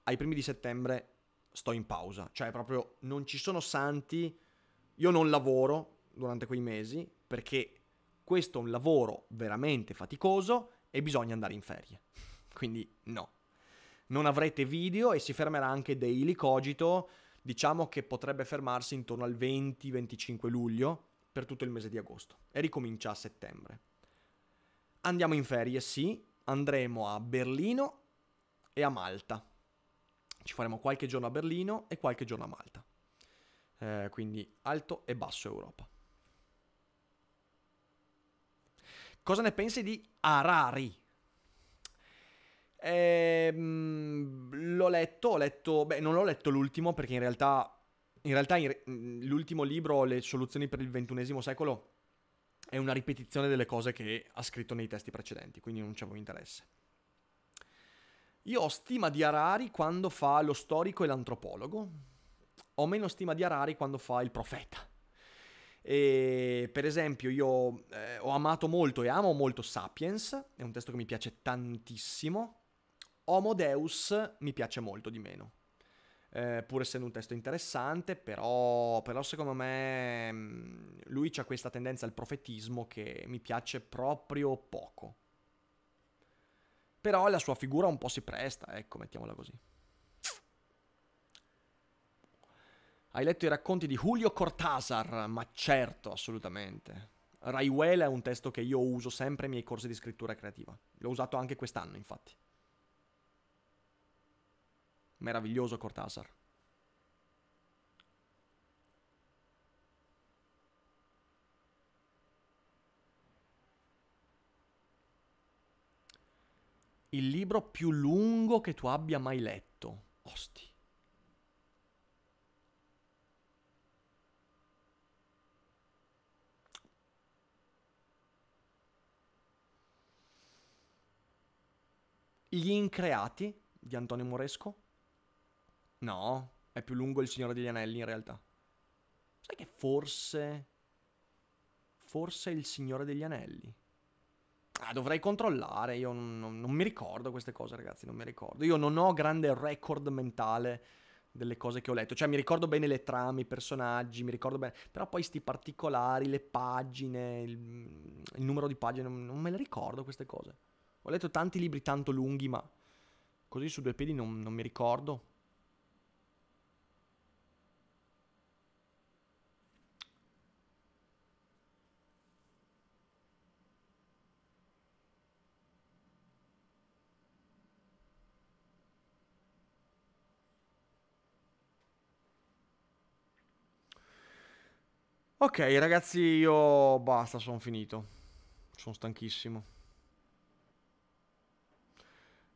ai primi di settembre sto in pausa, cioè proprio non ci sono santi, io non lavoro durante quei mesi perché questo è un lavoro veramente faticoso e bisogna andare in ferie. <laughs> Quindi no. Non avrete video e si fermerà anche Daily Cogito, diciamo che potrebbe fermarsi intorno al 20-25 luglio per tutto il mese di agosto e ricomincia a settembre. Andiamo in ferie, sì, andremo a Berlino e a Malta ci faremo qualche giorno a Berlino e qualche giorno a Malta. Eh, quindi alto e basso Europa. Cosa ne pensi di Harari? Ehm, l'ho letto, ho letto, beh non l'ho letto l'ultimo perché in realtà, in realtà in mm, l'ultimo libro, Le soluzioni per il ventunesimo secolo, è una ripetizione delle cose che ha scritto nei testi precedenti, quindi non c'avevo interesse. Io ho stima di Harari quando fa lo storico e l'antropologo, ho meno stima di Harari quando fa il profeta. E, per esempio, io eh, ho amato molto e amo molto Sapiens, è un testo che mi piace tantissimo. Homo Deus mi piace molto di meno. Eh, pur essendo un testo interessante, però, però secondo me mm, lui ha questa tendenza al profetismo che mi piace proprio poco. Però la sua figura un po' si presta, ecco, mettiamola così. Hai letto i racconti di Julio Cortázar? Ma certo, assolutamente. Raiuela è un testo che io uso sempre nei miei corsi di scrittura creativa. L'ho usato anche quest'anno, infatti. Meraviglioso Cortázar. il libro più lungo che tu abbia mai letto. Osti. Gli Increati di Antonio Moresco? No, è più lungo Il Signore degli Anelli in realtà. Sai che forse... Forse Il Signore degli Anelli. Ah, dovrei controllare, io non, non, non, mi ricordo queste cose ragazzi, non mi ricordo. Io non ho grande record mentale delle cose che ho letto, cioè mi ricordo bene le trame, i personaggi, mi ricordo bene, però poi sti particolari, le pagine, il, mm, il numero di pagine, non, non, me le ricordo queste cose. Ho letto tanti libri tanto lunghi, ma così su due piedi non mi ricordo. Ok ragazzi io basta sono finito Sono stanchissimo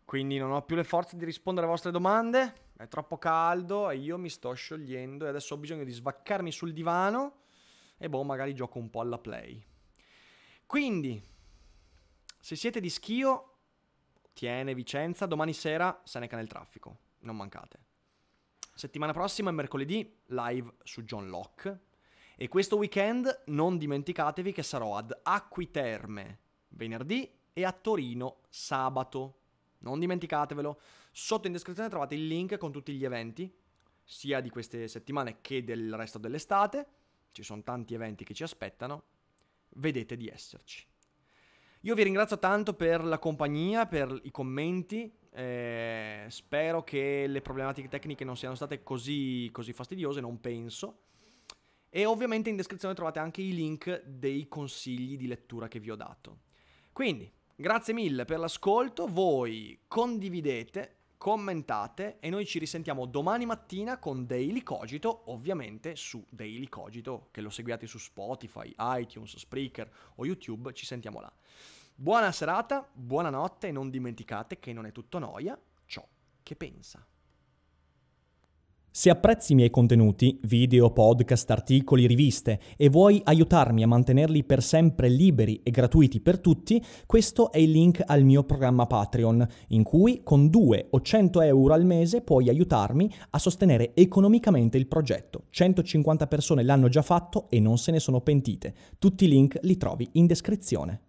Quindi non ho più le forze di rispondere alle vostre domande È troppo caldo e io mi sto sciogliendo E adesso ho bisogno di svaccarmi sul divano E boh magari gioco un po' alla play Quindi Se siete di Schio Tiene Vicenza Domani sera Seneca nel traffico Non mancate Settimana prossima mercoledì live su John Locke e questo weekend non dimenticatevi che sarò ad Acquiterme venerdì e a Torino sabato. Non dimenticatevelo. Sotto in descrizione trovate il link con tutti gli eventi, sia di queste settimane che del resto dell'estate. Ci sono tanti eventi che ci aspettano. Vedete di esserci. Io vi ringrazio tanto per la compagnia, per i commenti. Eh, spero che le problematiche tecniche non siano state così, così fastidiose, non penso. E ovviamente in descrizione trovate anche i link dei consigli di lettura che vi ho dato. Quindi, grazie mille per l'ascolto, voi condividete, commentate e noi ci risentiamo domani mattina con Daily Cogito, ovviamente su Daily Cogito, che lo seguiate su Spotify, iTunes, Spreaker o YouTube, ci sentiamo là. Buona serata, buonanotte e non dimenticate che non è tutto noia ciò che pensa. Se apprezzi i miei contenuti, video, podcast, articoli, riviste, e vuoi aiutarmi a mantenerli per sempre liberi e gratuiti per tutti, questo è il link al mio programma Patreon, in cui con 2 o 100 euro al mese puoi aiutarmi a sostenere economicamente il progetto. 150 persone l'hanno già fatto e non se ne sono pentite. Tutti i link li trovi in descrizione.